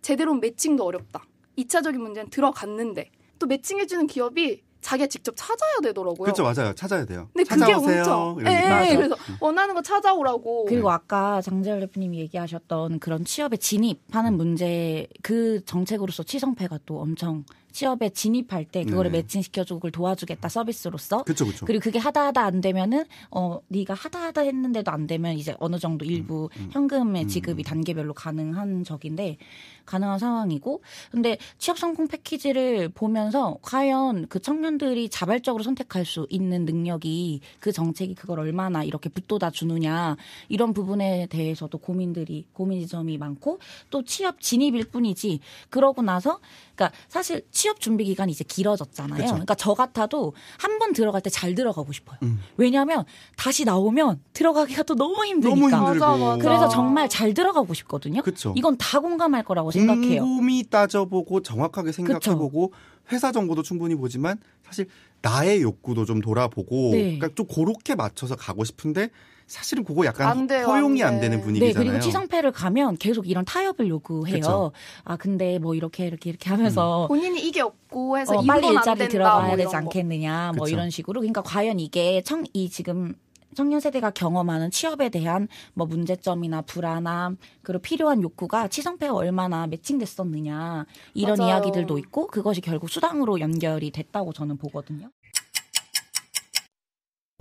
제대로 매칭도 어렵다. 2차적인 문제는 들어갔는데 또 매칭해주는 기업이 자기가 직접 찾아야 되더라고요. 그렇죠, 맞아요. 찾아야 돼요. 근데 찾아오세요. 그게 엄청. 예, 예 그래서 음. 원하는 거 찾아오라고. 그리고 아까 장재열 대표님이 얘기하셨던 그런 취업에 진입하는 문제 그 정책으로서 취성패가 또 엄청 취업에 진입할 때 그거를 네. 매칭시켜주고 그걸 도와주겠다 서비스로서. 그쵸, 그쵸. 그리고 그게 하다 하다 안 되면은 어 네가 하다 하다 했는데도 안 되면 이제 어느 정도 음, 일부 음, 음, 현금의 지급이 음. 단계별로 가능한 적인데 가능한 상황이고 근데 취업 성공 패키지를 보면서 과연 그 청년들이 자발적으로 선택할 수 있는 능력이 그 정책이 그걸 얼마나 이렇게 붙돋아 주느냐 이런 부분에 대해서도 고민들이 고민 지점이 많고 또 취업 진입일 뿐이지 그러고 나서 그러니까 사실 취 취업 준비 기간이 이제 길어졌잖아요. 그쵸. 그러니까 저 같아도 한 번 들어갈 때 잘 들어가고 싶어요. 음. 왜냐하면 다시 나오면 들어가기가 또 너무 힘드니까. 너무 맞아, 맞아. 그래서 정말 잘 들어가고 싶거든요. 그쵸. 이건 다 공감할 거라고 생각해요. 곰곰이 따져보고 정확하게 생각해보고 그쵸. 회사 정보도 충분히 보지만 사실 나의 욕구도 좀 돌아보고 네. 그러니까 좀 그렇게 맞춰서 가고 싶은데 사실은 그거 약간 안 돼요, 허용이 안, 안, 되는 분위기잖아요. 네, 그리고 치상패를 가면 계속 이런 타협을 요구해요. 그쵸? 아 근데 뭐 이렇게 이렇게 이렇게 하면서 음. 본인이 이게 없고 해서 어, 빨리 일자리 들어가야 뭐 되지 않겠느냐 뭐 그쵸? 이런 식으로 그러니까 과연 이게 청 이 지금 청년 세대가 경험하는 취업에 대한 뭐 문제점이나 불안함 그리고 필요한 욕구가 치성패에 얼마나 매칭됐었느냐 이런 맞아요. 이야기들도 있고 그것이 결국 수당으로 연결이 됐다고 저는 보거든요.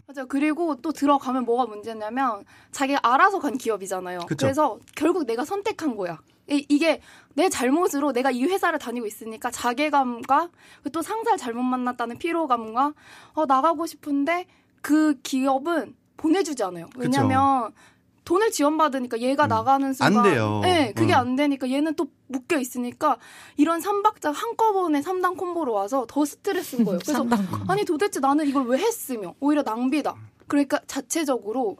맞아 그리고 또 들어가면 뭐가 문제냐면 자기가 알아서 간 기업이잖아요. 그쵸? 그래서 결국 내가 선택한 거야. 이게 내 잘못으로 내가 이 회사를 다니고 있으니까 자괴감과 그 또 상사를 잘못 만났다는 피로감과 어, 나가고 싶은데 그 기업은 보내주지않아요 왜냐하면 그쵸. 돈을 지원받으니까 얘가 음. 나가는 순간 안 네, 그게 음. 안 되니까 얘는 또 묶여 있으니까 이런 삼박자 한꺼번에 삼단 콤보로 와서 더 스트레스인 거예요. 그래서 아니 도대체 나는 이걸 왜 했으며 오히려 낭비다. 그러니까 자체적으로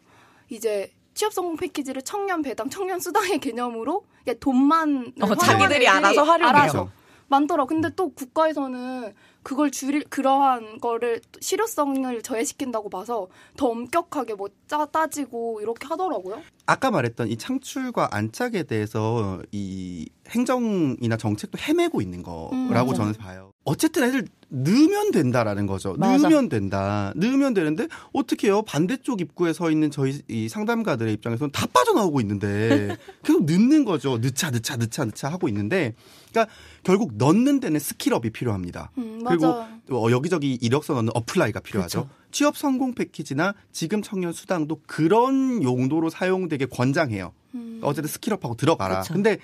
이제 취업 성공 패키지를 청년 배당, 청년 수당의 개념으로 돈만 어, 자기들이 알아서 활용해요. 알아서 많더라. 근데 음. 또 국가에서는 그걸 줄일 그러한 거를 실효성을 저해시킨다고 봐서 더 엄격하게 뭐 따, 따지고 이렇게 하더라고요. 아까 말했던 이 창출과 안착에 대해서 이 행정이나 정책도 헤매고 있는 음, 거라고 음, 저는 봐요. 어쨌든 애들 넣으면 된다라는 거죠. 맞아. 넣으면 된다. 넣으면 되는데 어떻게 해요? 반대쪽 입구에 서 있는 저희 이 상담가들의 입장에서는 다 빠져나오고 있는데 계속 넣는 거죠. 넣자 넣자 넣자 넣자 하고 있는데 그러니까 결국 넣는 데는 스킬업이 필요합니다. 음, 그리고 어, 여기저기 이력서 넣는 어플라이가 필요하죠. 그렇죠. 취업 성공 패키지나 지금 청년 수당도 그런 용도로 사용되게 권장해요. 음. 어쨌든 스킬업하고 들어가라. 그렇죠. 근데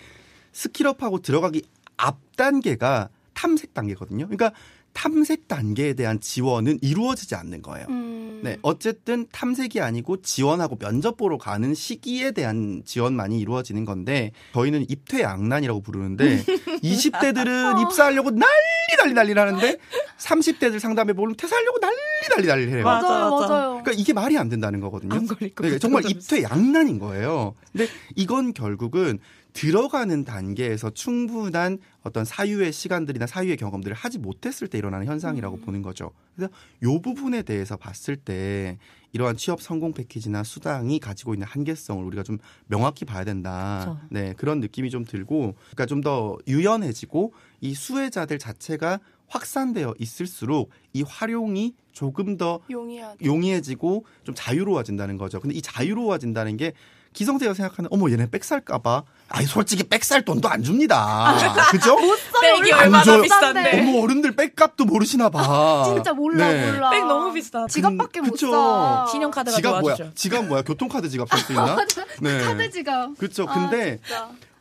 스킬업하고 들어가기 앞 단계가 탐색 단계거든요. 그러니까 탐색 단계에 대한 지원은 이루어지지 않는 거예요. 음. 네, 음. 어쨌든 탐색이 아니고 지원하고 면접 보러 가는 시기에 대한 지원만이 이루어지는 건데 저희는 입퇴 양난이라고 부르는데 20대들은 어. 입사하려고 난리 난리 난리 하는데 30대들 상담해 보면 퇴사하려고 난리 난리 난리 해요. 맞아요, 맞아요. 그러니까 이게 말이 안 된다는 거거든요. 안 걸릴 거 네, 정말 입퇴 양난인 거예요. 근데 이건 결국은 들어가는 단계에서 충분한 어떤 사유의 시간들이나 사유의 경험들을 하지 못했을 때 일어나는 현상이라고 음. 보는 거죠. 그래서 요 부분에 대해서 봤을 때 이러한 취업 성공 패키지나 수당이 가지고 있는 한계성을 우리가 좀 명확히 봐야 된다. 그렇죠. 네, 그런 느낌이 좀 들고 그러니까 좀 더 유연해지고 이 수혜자들 자체가 확산되어 있을수록 이 활용이 조금 더 용이해지고 좀 자유로워진다는 거죠. 근데 이 자유로워진다는 게 기성세가 생각하는 어머 얘네 백살까봐 아니 솔직히 백살 돈도 안 줍니다. 그죠? 백이 얼마나 줘. 비싼데. 어머 어른들 백값도 모르시나 봐. 진짜 몰라 네. 몰라. 백 너무 비싸. 지갑밖에 못 그쵸? 사. 신용카드가 지갑 도와주죠. 뭐야? 지갑 뭐야? 교통카드 지갑 살수 있나? 어, 네. 네. 카드 지갑. 그렇죠. 근데 진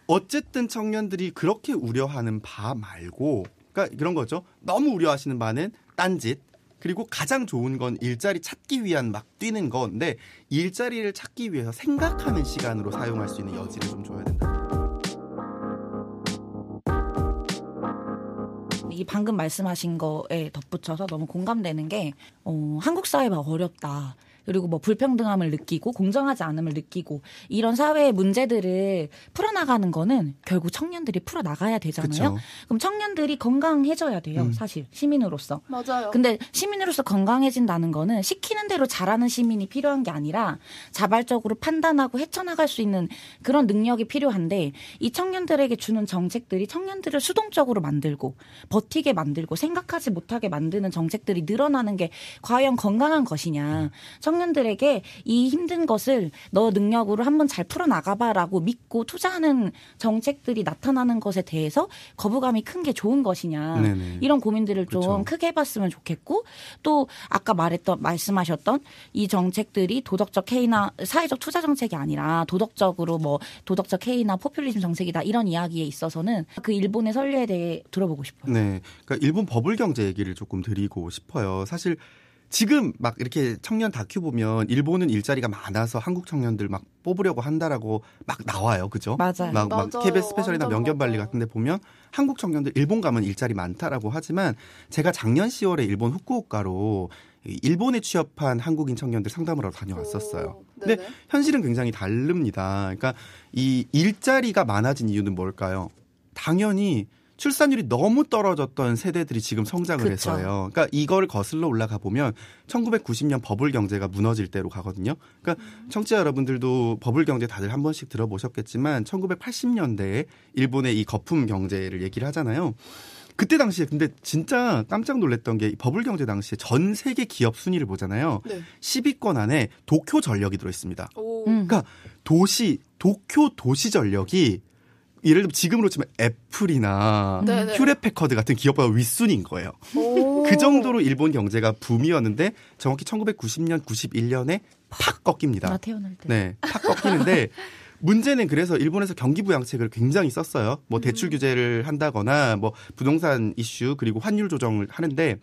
어쨌든 청년들이 그렇게 우려하는 바 말고 그러니까 그런 거죠. 너무 우려하시는 바는 딴짓 그리고 가장 좋은 건 일자리 찾기 위한 막 뛰는 건데 일자리를 찾기 위해서 생각하는 시간으로 사용할 수 있는 여지를 좀 줘야 된다. 이 방금 말씀하신 거에 덧붙여서 너무 공감되는 게 어, 한국 사회가 어렵다. 그리고 뭐 불평등함을 느끼고 공정하지 않음을 느끼고 이런 사회의 문제들을 풀어나가는 거는 결국 청년들이 풀어나가야 되잖아요. 그쵸. 그럼 청년들이 건강해져야 돼요, 음. 사실 시민으로서. 맞아요. 근데 시민으로서 건강해진다는 거는 시키는 대로 잘하는 시민이 필요한 게 아니라 자발적으로 판단하고 헤쳐나갈 수 있는 그런 능력이 필요한데 이 청년들에게 주는 정책들이 청년들을 수동적으로 만들고 버티게 만들고 생각하지 못하게 만드는 정책들이 늘어나는 게 과연 건강한 것이냐. 음. 청 청년들에게 이 힘든 것을 너 능력으로 한번 잘 풀어나가봐라고 믿고 투자하는 정책들이 나타나는 것에 대해서 거부감이 큰 게 좋은 것이냐 네네. 이런 고민들을 그렇죠. 좀 크게 해봤으면 좋겠고 또 아까 말했던 말씀하셨던 이 정책들이 도덕적 해이나 사회적 투자 정책이 아니라 도덕적으로 뭐 도덕적 해이나 포퓰리즘 정책이다 이런 이야기에 있어서는 그 일본의 선례에 대해 들어보고 싶어요. 네, 그러니까 일본 버블 경제 얘기를 조금 드리고 싶어요. 사실 지금 막 이렇게 청년 다큐 보면 일본은 일자리가 많아서 한국 청년들 막 뽑으려고 한다라고 막 나와요. 그죠? 맞아요. 막, 맞아요. 막 KBS 스페셜이나 명견발리 같은 데 보면 한국 청년들 일본 가면 일자리 많다라고 하지만 제가 작년 10월에 일본 후쿠오카로 일본에 취업한 한국인 청년들 상담 하러 다녀왔었어요. 근데 현실은 굉장히 다릅니다. 그러니까 이 일자리가 많아진 이유는 뭘까요? 당연히 출산율이 너무 떨어졌던 세대들이 지금 성장을 그쵸. 해서요. 그러니까 이걸 거슬러 올라가 보면 1990년 버블 경제가 무너질 때로 가거든요. 그러니까 음. 청취자 여러분들도 버블 경제 다들 한 번씩 들어보셨겠지만 1980년대에 일본의 이 거품 경제를 얘기를 하잖아요. 그때 당시에 근데 진짜 깜짝 놀랐던 게 버블 경제 당시에 전 세계 기업 순위를 보잖아요. 네. 10위권 안에 도쿄 전력이 들어 있습니다. 음. 그러니까 도시 도쿄 도시 전력이 예를 들면 지금으로 치면 애플이나 네네. 휴레패커드 같은 기업보다 윗순인 거예요. 그 정도로 일본 경제가 붐이었는데 정확히 1990년, 91년에 팍 꺾입니다. 나 태어날 때. 네, 팍 꺾이는데 문제는 그래서 일본에서 경기 부양책을 굉장히 썼어요. 뭐 대출 음. 규제를 한다거나 뭐 부동산 이슈 그리고 환율 조정을 하는데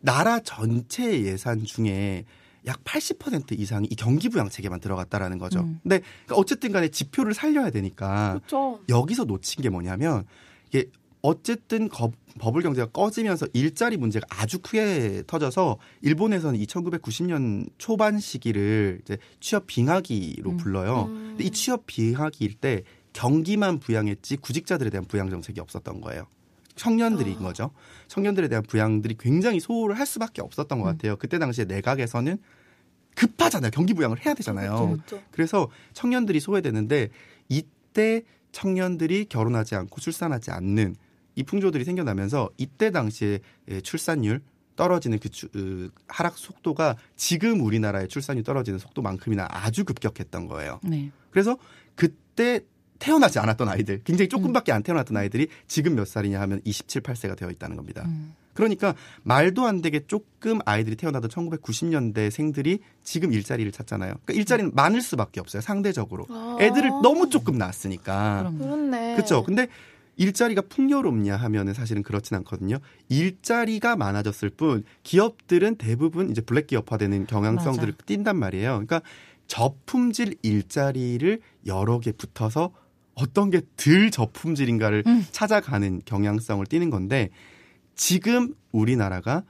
나라 전체 예산 중에 약80% 이상이 이 경기부양책에만 들어갔다라는 거죠. 음. 근데 그러니까 어쨌든 간에 지표를 살려야 되니까 그렇죠. 여기서 놓친 게 뭐냐면 이게 어쨌든 거, 버블 경제가 꺼지면서 일자리 문제가 아주 크게 터져서 일본에서는 2990년 초반 시기를 이제 취업 빙하기로 음. 불러요. 음. 근데 이 취업 빙하기일 때 경기만 부양했지 구직자들에 대한 부양 정책이 없었던 거예요. 청년들인 아. 거죠. 청년들에 대한 부양들이 굉장히 소홀할 수밖에 없었던 것 음. 같아요. 그때 당시에 내각에서는 급하잖아요. 경기 부양을 해야 되잖아요. 그렇죠, 그렇죠. 그래서 청년들이 소외되는데 이때 청년들이 결혼하지 않고 출산하지 않는 이 풍조들이 생겨나면서 이때 당시에 예, 출산율 떨어지는 그 주, 으, 하락 속도가 지금 우리나라의 출산율 떨어지는 속도만큼이나 아주 급격했던 거예요. 네. 그래서 그때 태어나지 않았던 아이들, 굉장히 음. 조금밖에 안 태어났던 아이들이 지금 몇 살이냐 하면 27, 8세가 되어 있다는 겁니다. 음. 그러니까 말도 안 되게 조금 아이들이 태어나던 1990년대 생들이 지금 일자리를 찾잖아요. 그러니까 일자리는 많을 수밖에 없어요. 상대적으로. 아. 애들을 너무 조금 낳았으니까. 그렇네. 그렇죠. 근데 일자리가 풍요롭냐 하면은 사실은 그렇진 않거든요. 일자리가 많아졌을 뿐 기업들은 대부분 이제 블랙 기업화되는 경향성들을 맞아. 띈단 말이에요. 그러니까 저품질 일자리를 여러 개 붙어서 어떤 게 덜 저품질인가를 음. 찾아가는 경향성을 띠는 건데 지금 우리나라가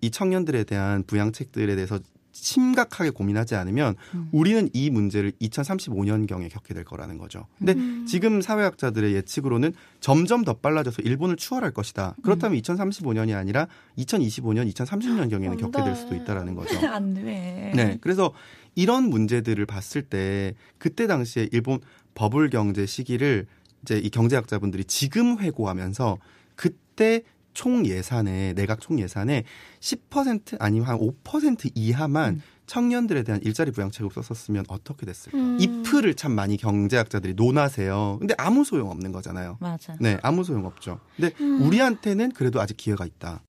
이 청년들에 대한 부양책들에 대해서 심각하게 고민하지 않으면 음. 우리는 이 문제를 2035년경에 겪게 될 거라는 거죠. 근데 음. 지금 사회학자들의 예측으로는 점점 더 빨라져서 일본을 추월할 것이다. 그렇다면 음. 2035년이 아니라 2025년, 2030년경에는 아, 겪게 될 수도 아, 있다라는 거죠. 안 돼. 네. 그래서 이런 문제들을 봤을 때 그때 당시에 일본 버블 경제 시기를 이제 이 경제학자분들이 지금 회고하면서 그때 총 예산에 내각 총 예산에 10% 아니면 한5% 이하만 음. 청년들에 대한 일자리 부양책을 썼었으면 어떻게 됐을까? 음. 이 풀을 참 많이 경제학자들이 논하세요. 근데 아무 소용 없는 거잖아요. 맞아. 네, 아무 소용 없죠. 근데 음. 우리한테는 그래도 아직 기회가 있다.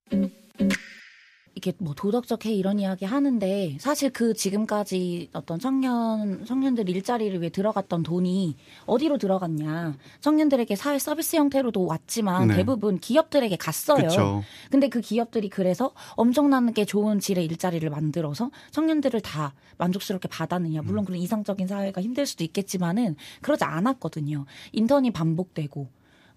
이게 뭐 도덕적 해 이런 이야기 하는데 사실 그 지금까지 어떤 청년 청년들 일자리를 위해 들어갔던 돈이 어디로 들어갔냐 청년들에게 사회 서비스 형태로도 왔지만 네. 대부분 기업들에게 갔어요. 그쵸. 근데 그 기업들이 그래서 엄청나게 좋은 질의 일자리를 만들어서 청년들을 다 만족스럽게 받았느냐 물론 음. 그런 이상적인 사회가 힘들 수도 있겠지만은 그러지 않았거든요. 인턴이 반복되고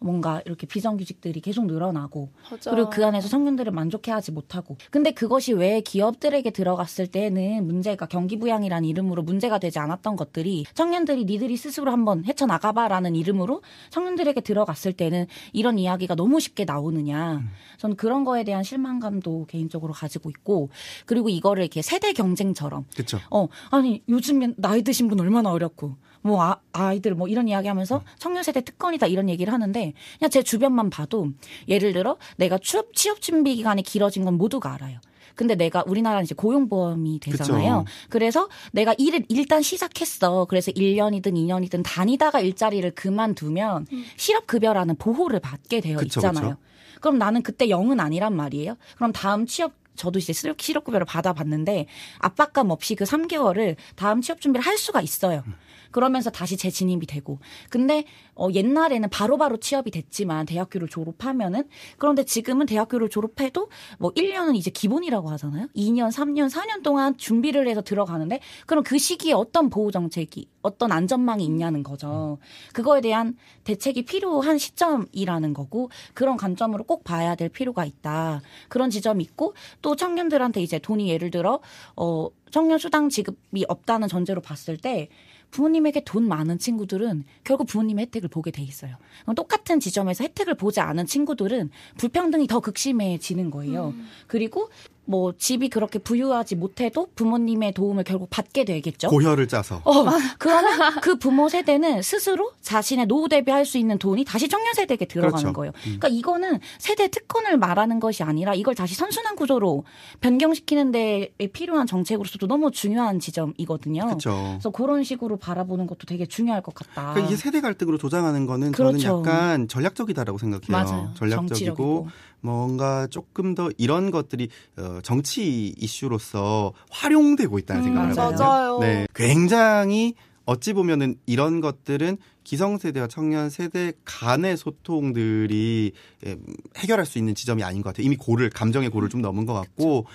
뭔가 이렇게 비정규직들이 계속 늘어나고 맞아. 그리고 그 안에서 청년들을 만족해하지 못하고 근데 그것이 왜 기업들에게 들어갔을 때는 문제가 경기 부양이라는 이름으로 문제가 되지 않았던 것들이 청년들이 니들이 스스로 한번 헤쳐나가봐라는 이름으로 청년들에게 들어갔을 때는 이런 이야기가 너무 쉽게 나오느냐 음. 저는 그런 거에 대한 실망감도 개인적으로 가지고 있고 그리고 이거를 이렇게 세대 경쟁처럼 그쵸. 어 아니 요즘엔 나이 드신 분 얼마나 어렵고 뭐 아, 아이들 뭐 이런 이야기 하면서 음. 청년 세대 특권이다 이런 얘기를 하는데 그냥 제 주변만 봐도 예를 들어 내가 취업, 취업 준비 기간이 길어진 건 모두가 알아요. 근데 내가 우리나라는 이제 고용보험이 되잖아요. 그쵸. 그래서 내가 일을 일단 시작했어. 그래서 1년이든 2년이든 다니다가 일자리를 그만두면 음. 실업급여라는 보호를 받게 되어 그쵸, 있잖아요. 그쵸. 그럼 나는 그때 0은 아니란 말이에요. 그럼 다음 취업 저도 이제 실업급여를 업 받아봤는데 압박감 없이 그 3개월을 다음 취업 준비를 할 수가 있어요. 음. 그러면서 다시 재진입이 되고. 근데 어 옛날에는 바로바로 바로 취업이 됐지만 대학교를 졸업하면은 그런데 지금은 대학교를 졸업해도 뭐 1년은 이제 기본이라고 하잖아요. 2년, 3년, 4년 동안 준비를 해서 들어가는데 그럼 그 시기에 어떤 보호 정책이 어떤 안전망이 있냐는 거죠. 그거에 대한 대책이 필요한 시점이라는 거고 그런 관점으로 꼭 봐야 될 필요가 있다. 그런 지점이 있고 또 청년들한테 이제 돈이 예를 들어 어 청년 수당 지급이 없다는 전제로 봤을 때 부모님에게 돈 많은 친구들은 결국 부모님의 혜택을 보게 돼 있어요. 똑같은 지점에서 혜택을 보지 않은 친구들은 불평등이 더 극심해지는 거예요. 음. 그리고 뭐 집이 그렇게 부유하지 못해도 부모님의 도움을 결국 받게 되겠죠. 고혈을 짜서. 어, 그러면 그 부모 세대는 스스로 자신의 노후 대비할 수 있는 돈이 다시 청년 세대에게 들어가는 그렇죠. 거예요. 음. 그러니까 이거는 세대 특권을 말하는 것이 아니라 이걸 다시 선순환 구조로 변경시키는 데에 필요한 정책으로서도 너무 중요한 지점이거든요. 그렇죠. 그래서 그런 식으로 바라보는 것도 되게 중요할 것 같다. 그러니까 이게 세대 갈등으로 조장하는 거는 그렇죠. 저는 약간 전략적이다라고 생각해요. 맞아요. 전략적이고 정치적이고. 뭐 뭔가 조금 더 이런 것들이 어, 정치 이슈로서 활용되고 있다는 음, 생각을 맞아요. 하거든요. 네, 굉장히 어찌 보면은 이런 것들은 기성세대와 청년 세대 간의 소통들이 예, 해결할 수 있는 지점이 아닌 것 같아요. 이미 고를 감정의 고를 좀 넘은 것 같고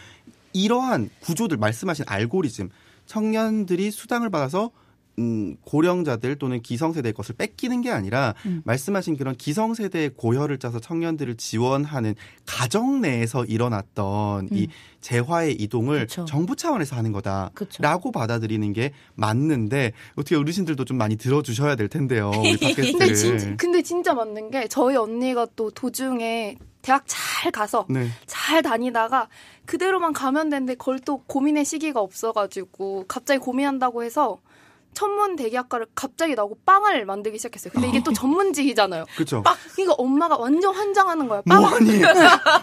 이러한 구조들 말씀하신 알고리즘 청년들이 수당을 받아서 음, 고령자들 또는 기성세대의 것을 뺏기는 게 아니라 음. 말씀하신 그런 기성세대의 고혈을 짜서 청년들을 지원하는 가정 내에서 일어났던 음. 이 재화의 이동을 그쵸. 정부 차원에서 하는 거다라고 그쵸. 받아들이는 게 맞는데 어떻게 어르신들도 좀 많이 들어주셔야 될 텐데요. 근데, 진, 근데 진짜 맞는 게 저희 언니가 또 도중에 대학 잘 가서 네. 잘 다니다가 그대로만 가면 되는데 그걸 또 고민의 시기가 없어가지고 갑자기 고민한다고 해서 천문 대기학과를 갑자기 나오고 빵을 만들기 시작했어요. 근데 이게 또 아. 전문직이잖아요. 그렇 빵. 그러니까 엄마가 완전 환장하는 거야. 빵. 뭐하니?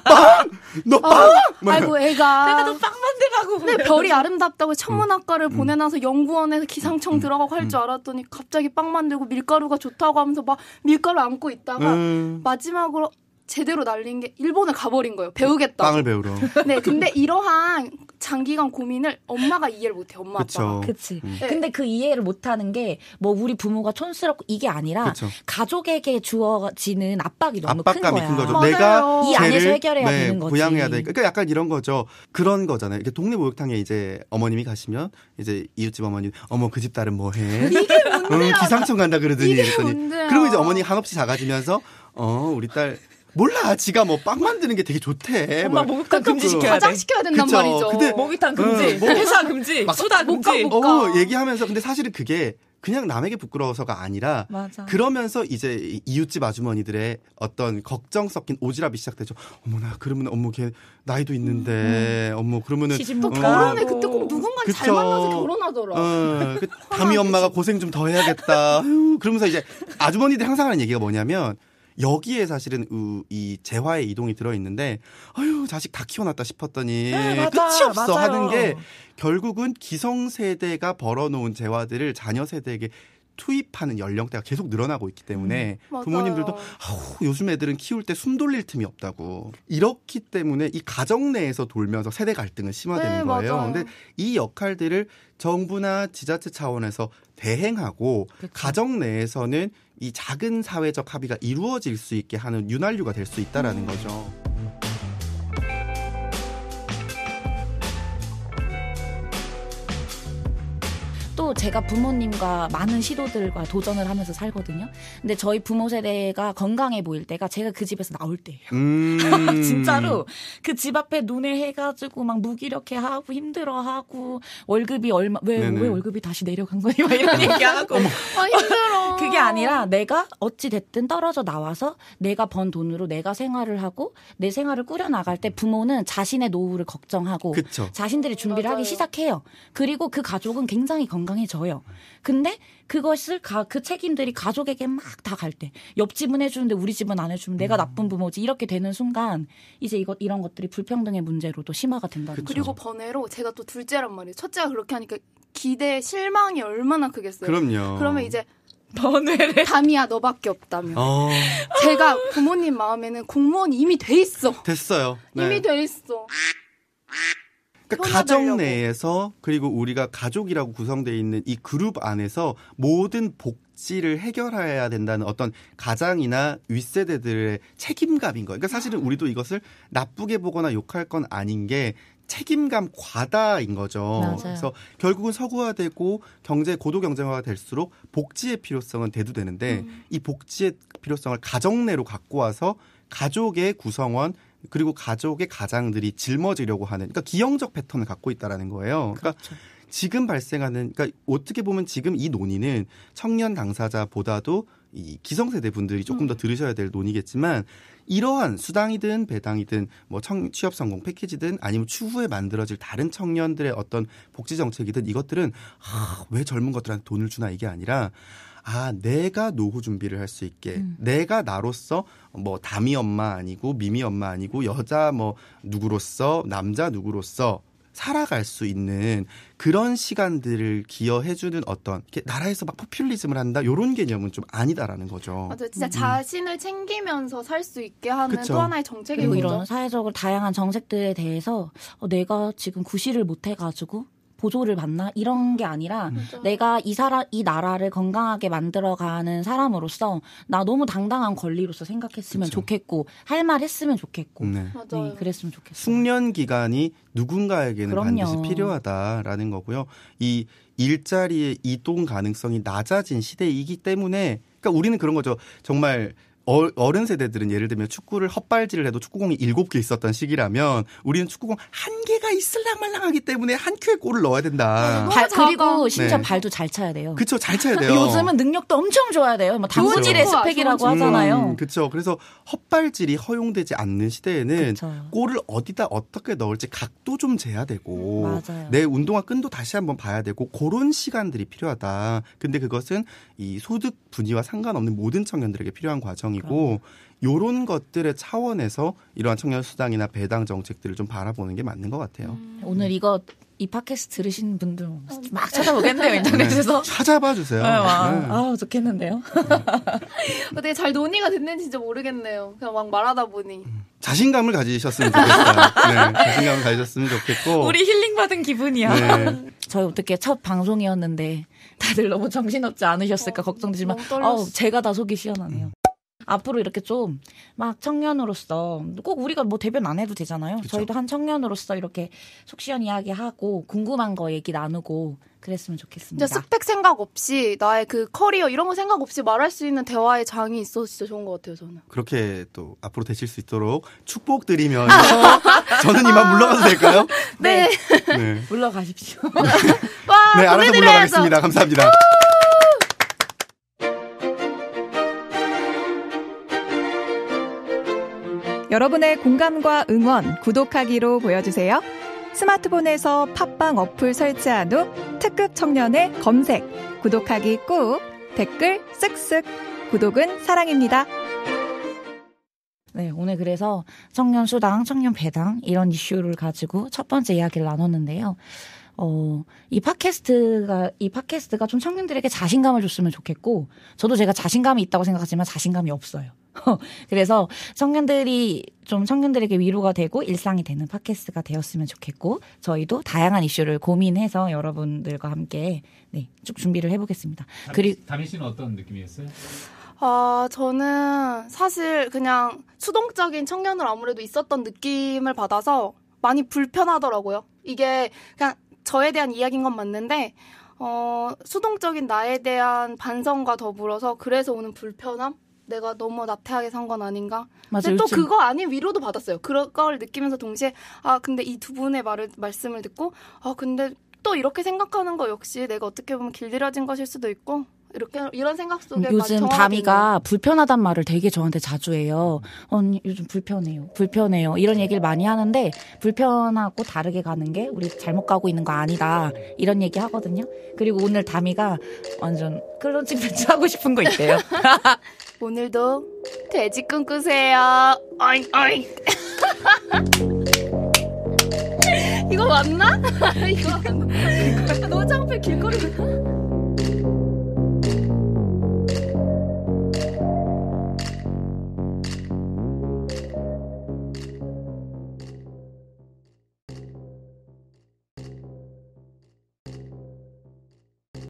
빵? 너 어? 빵? 어, 아이고 애가. 내가 너빵 만들라고. 근데 별이 아름답다고 천문학과를 음. 보내놔서 연구원에서 기상청 음. 들어가고 할줄 음. 알았더니 갑자기 빵 만들고 밀가루가 좋다고 하면서 막 밀가루 안고 있다가 음. 마지막으로 제대로 날린 게 일본을 가버린 거예요. 배우겠다. 빵을 배우러. 네, 근데 이러한 장기간 고민을 엄마가 이해를 못해. 엄마 아빠. 음. 그치. 음. 네. 근데 그 이해를 못하는 게 뭐 우리 부모가 촌스럽고 이게 아니라 그쵸. 가족에게 주어지는 압박이 너무 압박감이 큰 거야. 큰 거죠. 맞아요. 내가 이 안에서 해결해야 네, 되는 거지. 부양해야 되니까. 그러니까 약간 이런 거죠. 그런 거잖아요. 이렇게 동네 목욕탕에 이제 어머님이 가시면 이제 이웃집 어머니 어머 그 집 딸은 뭐해? 이게 뭔데? 기상청 간다 그러더니 이게 그랬더니. 그리고 이제 어머니 한없이 작아지면서 어 우리 딸 몰라. 지가 뭐 빵 만드는 게 되게 좋대. 엄마 뭐 목욕탕 금지시켜야 그 화장시켜야 된단 그쵸. 말이죠. 근데 목욕탕 금지, 어, 회사 금지, 소다 금지. 못 가, 못 어, 가. 어, 얘기하면서 근데 사실은 그게 그냥 남에게 부끄러워서가 아니라 맞아. 그러면서 이제 이웃집 아주머니들의 어떤 걱정 섞인 오지랖이 시작되죠. 어머나 그러면 어머 걔 나이도 있는데 음. 어머 그러면은 또 어. 결혼에 그때 꼭 누군가 잘 만나서 결혼하더라. 어, 그 담이 엄마가 고생 좀 더 해야겠다. 그러면서 이제 아주머니들 항상 하는 얘기가 뭐냐면 여기에 사실은 이 재화의 이동이 들어 있는데 아유 자식 다 키워놨다 싶었더니 네, 맞아, 끝이 없어 맞아요. 하는 게 결국은 기성 세대가 벌어놓은 재화들을 자녀 세대에게 투입하는 연령대가 계속 늘어나고 있기 때문에 음, 부모님들도 아우, 요즘 애들은 키울 때 숨 돌릴 틈이 없다고 이렇기 때문에 이 가정 내에서 돌면서 세대 갈등은 심화되는 네, 거예요. 맞아 근데 이 역할들을 정부나 지자체 차원에서 대행하고 그치. 가정 내에서는 이 작은 사회적 합의가 이루어질 수 있게 하는 윤활유가 될 수 있다라는 음. 거죠. 또 제가 부모님과 많은 시도들과 도전을 하면서 살거든요. 근데 저희 부모 세대가 건강해 보일 때가 제가 그 집에서 나올 때예요. 음. 진짜로 그 집 앞에 눈에 해가지고 막 무기력해 하고 힘들어 하고 월급이 얼마 왜 왜 월급이 다시 내려간 거니 막 이런 얘기하고 아 힘들어. 그게 아니라 내가 어찌 됐든 떨어져 나와서 내가 번 돈으로 내가 생활을 하고 내 생활을 꾸려 나갈 때 부모는 자신의 노후를 걱정하고 그쵸. 자신들이 준비를 맞아요. 하기 시작해요. 그리고 그 가족은 굉장히 건강해. 강해져요. 근데 그것을 가, 그 책임들이 가족에게 막 다 갈 때 옆집은 해주는데 우리 집은 안 해주면 내가 음. 나쁜 부모지 이렇게 되는 순간 이제 이것 이런 것들이 불평등의 문제로 또 심화가 된다는 거죠. 그리고 번외로 제가 또 둘째란 말이에요. 첫째가 그렇게 하니까 기대 실망이 얼마나 크겠어요. 그럼요. 그러면 이제 번외를 담이야 너밖에 없다면 어. 제가 부모님 마음에는 공무원이 이미 돼 있어. 됐어요. 네. 이미 돼 있어. 그러니까 가정 내에서 그리고 우리가 가족이라고 구성되어 있는 이 그룹 안에서 모든 복지를 해결해야 된다는 어떤 가장이나 윗세대들의 책임감인 거예요. 그러니까 사실은 우리도 이것을 나쁘게 보거나 욕할 건 아닌 게 책임감 과다인 거죠. 맞아요. 그래서 결국은 서구화되고 경제 고도 경쟁화가 될수록 복지의 필요성은 대두되는데 음. 이 복지의 필요성을 가정 내로 갖고 와서 가족의 구성원 그리고 가족의 가장들이 짊어지려고 하는 그러니까 기형적 패턴을 갖고 있다라는 거예요. 그러니까 그렇죠. 지금 발생하는 그러니까 어떻게 보면 지금 이 논의는 청년 당사자보다도 이 기성세대 분들이 조금 더 음. 들으셔야 될 논의겠지만 이러한 수당이든 배당이든 뭐 청, 취업 성공 패키지든 아니면 추후에 만들어질 다른 청년들의 어떤 복지 정책이든 이것들은 아, 왜 젊은 것들한테 돈을 주나 이게 아니라 아 내가 노후 준비를 할 수 있게 음. 내가 나로서 뭐 담이 엄마 아니고 미미 엄마 아니고 여자 뭐 누구로서 남자 누구로서 살아갈 수 있는 그런 시간들을 기여해주는 어떤 이렇게 나라에서 막 포퓰리즘을 한다 요런 개념은 좀 아니다라는 거죠. 맞아요. 진짜 음. 음. 자신을 챙기면서 살 수 있게 하는 그쵸. 또 하나의 정책이고 이런 사회적으로 다양한 정책들에 대해서 어, 내가 지금 구실을 못해가지고 보조를 받나 이런 게 아니라 음. 맞아. 내가 이 사람 이 나라를 건강하게 만들어가는 사람으로서 나 너무 당당한 권리로서 생각했으면 그쵸. 좋겠고 할 말 했으면 좋겠고 네. 네. 그랬으면 좋겠어 숙련 기간이 누군가에게는 그럼요. 반드시 필요하다라는 거고요. 이 일자리의 이동 가능성이 낮아진 시대이기 때문에 그러니까 우리는 그런 거죠. 정말 어, 어른 세대들은 예를 들면 축구를 헛발질을 해도 축구공이 일곱 개 있었던 시기라면 우리는 축구공 한 개가 있을랑말랑하기 때문에 한 큐에 골을 넣어야 된다. 어, 발, 그리고 네. 심지어 네. 발도 잘 차야 돼요. 그쵸잘 차야 돼요. 요즘은 능력도 엄청 좋아야 돼요. 뭐 당구질의 그렇죠. 스펙이라고 하잖아요. 음, 그렇죠. 그래서 헛발질이 허용되지 않는 시대에는 그쵸. 골을 어디다 어떻게 넣을지 각도 좀 재야 되고 음, 내 운동화 끈도 다시 한번 봐야 되고 그런 시간들이 필요하다. 근데 그것은 이 소득 분위와 상관없는 모든 청년들에게 필요한 과정 아니고 요런 것들의 차원에서 이러한 청년 수당이나 배당 정책들을 좀 바라보는 게 맞는 것 같아요. 음. 오늘 이거 이 팟캐스트 들으신 분들 어. 막 찾아보겠네요 네. 인터넷에서 네, 찾아봐 주세요. 네, 네. 아 좋겠는데요. 되게 음. 잘 논의가 됐는지 진 모르겠네요. 그냥 막 말하다 보니 음. 자신감을 가지셨으면 좋겠어 네, 자신감을 가지셨으면 좋겠고 우리 힐링 받은 기분이야. 네. 저희 어떻게 첫 방송이었는데 다들 너무 정신없지 않으셨을까 어, 걱정되지만 어 제가 다 속이 시원하네요. 앞으로 이렇게 좀 막 청년으로서 꼭 우리가 뭐 대변 안 해도 되잖아요. 그쵸. 저희도 한 청년으로서 이렇게 속시원 이야기하고 궁금한 거 얘기 나누고 그랬으면 좋겠습니다. 스펙 생각 없이 나의 그 커리어 이런 거 생각 없이 말할 수 있는 대화의 장이 있어서 진짜 좋은 것 같아요 저는. 그렇게 또 앞으로 되실 수 있도록 축복드리면 저는 이만 물러가도 될까요? 네. 네. 네. 물러가십시오. 와, 네 알아서 물러가겠습니다. 감사합니다. 여러분의 공감과 응원, 구독하기로 보여주세요. 스마트폰에서 팟빵 어플 설치한 후 특급 청년의 검색, 구독하기 꾹, 댓글 쓱쓱, 구독은 사랑입니다. 네, 오늘 그래서 청년 수당, 청년 배당 이런 이슈를 가지고 첫 번째 이야기를 나눴는데요. 어, 이 팟캐스트가, 이 팟캐스트가 좀 청년들에게 자신감을 줬으면 좋겠고, 저도 제가 자신감이 있다고 생각하지만 자신감이 없어요. 그래서 청년들이 좀 청년들에게 위로가 되고 일상이 되는 팟캐스트가 되었으면 좋겠고 저희도 다양한 이슈를 고민해서 여러분들과 함께 네, 쭉 준비를 해보겠습니다. 그리고 다민 씨는 어떤 느낌이었어요? 아, 저는 사실 그냥 수동적인 청년으로 아무래도 있었던 느낌을 받아서 많이 불편하더라고요. 이게 그냥 저에 대한 이야기인 건 맞는데, 어, 수동적인 나에 대한 반성과 더불어서 그래서 오는 불편함? 내가 너무 나태하게 산 건 아닌가? 맞아, 근데 또 그거 아닌 위로도 받았어요. 그걸 럴 느끼면서 동시에 아 근데 이 두 분의 말을 말씀을 듣고 아 근데 또 이렇게 생각하는 거 역시 내가 어떻게 보면 길들여진 것일 수도 있고 이렇게 이런 생각 속에 음, 요즘 다미가 불편하단 말을 되게 저한테 자주 해요. 언니 어, 요즘 불편해요. 불편해요. 이런 얘기를 많이 하는데 불편하고 다르게 가는 게 우리 잘못 가고 있는 거 아니다. 이런 얘기 하거든요. 그리고 오늘 다미가 완전 클론칭 배치 하고 싶은 거 있대요. 오늘도 돼지 꿈꾸세요. 어잉, 어잉. 이거 맞나? 이거 노장패 길거리.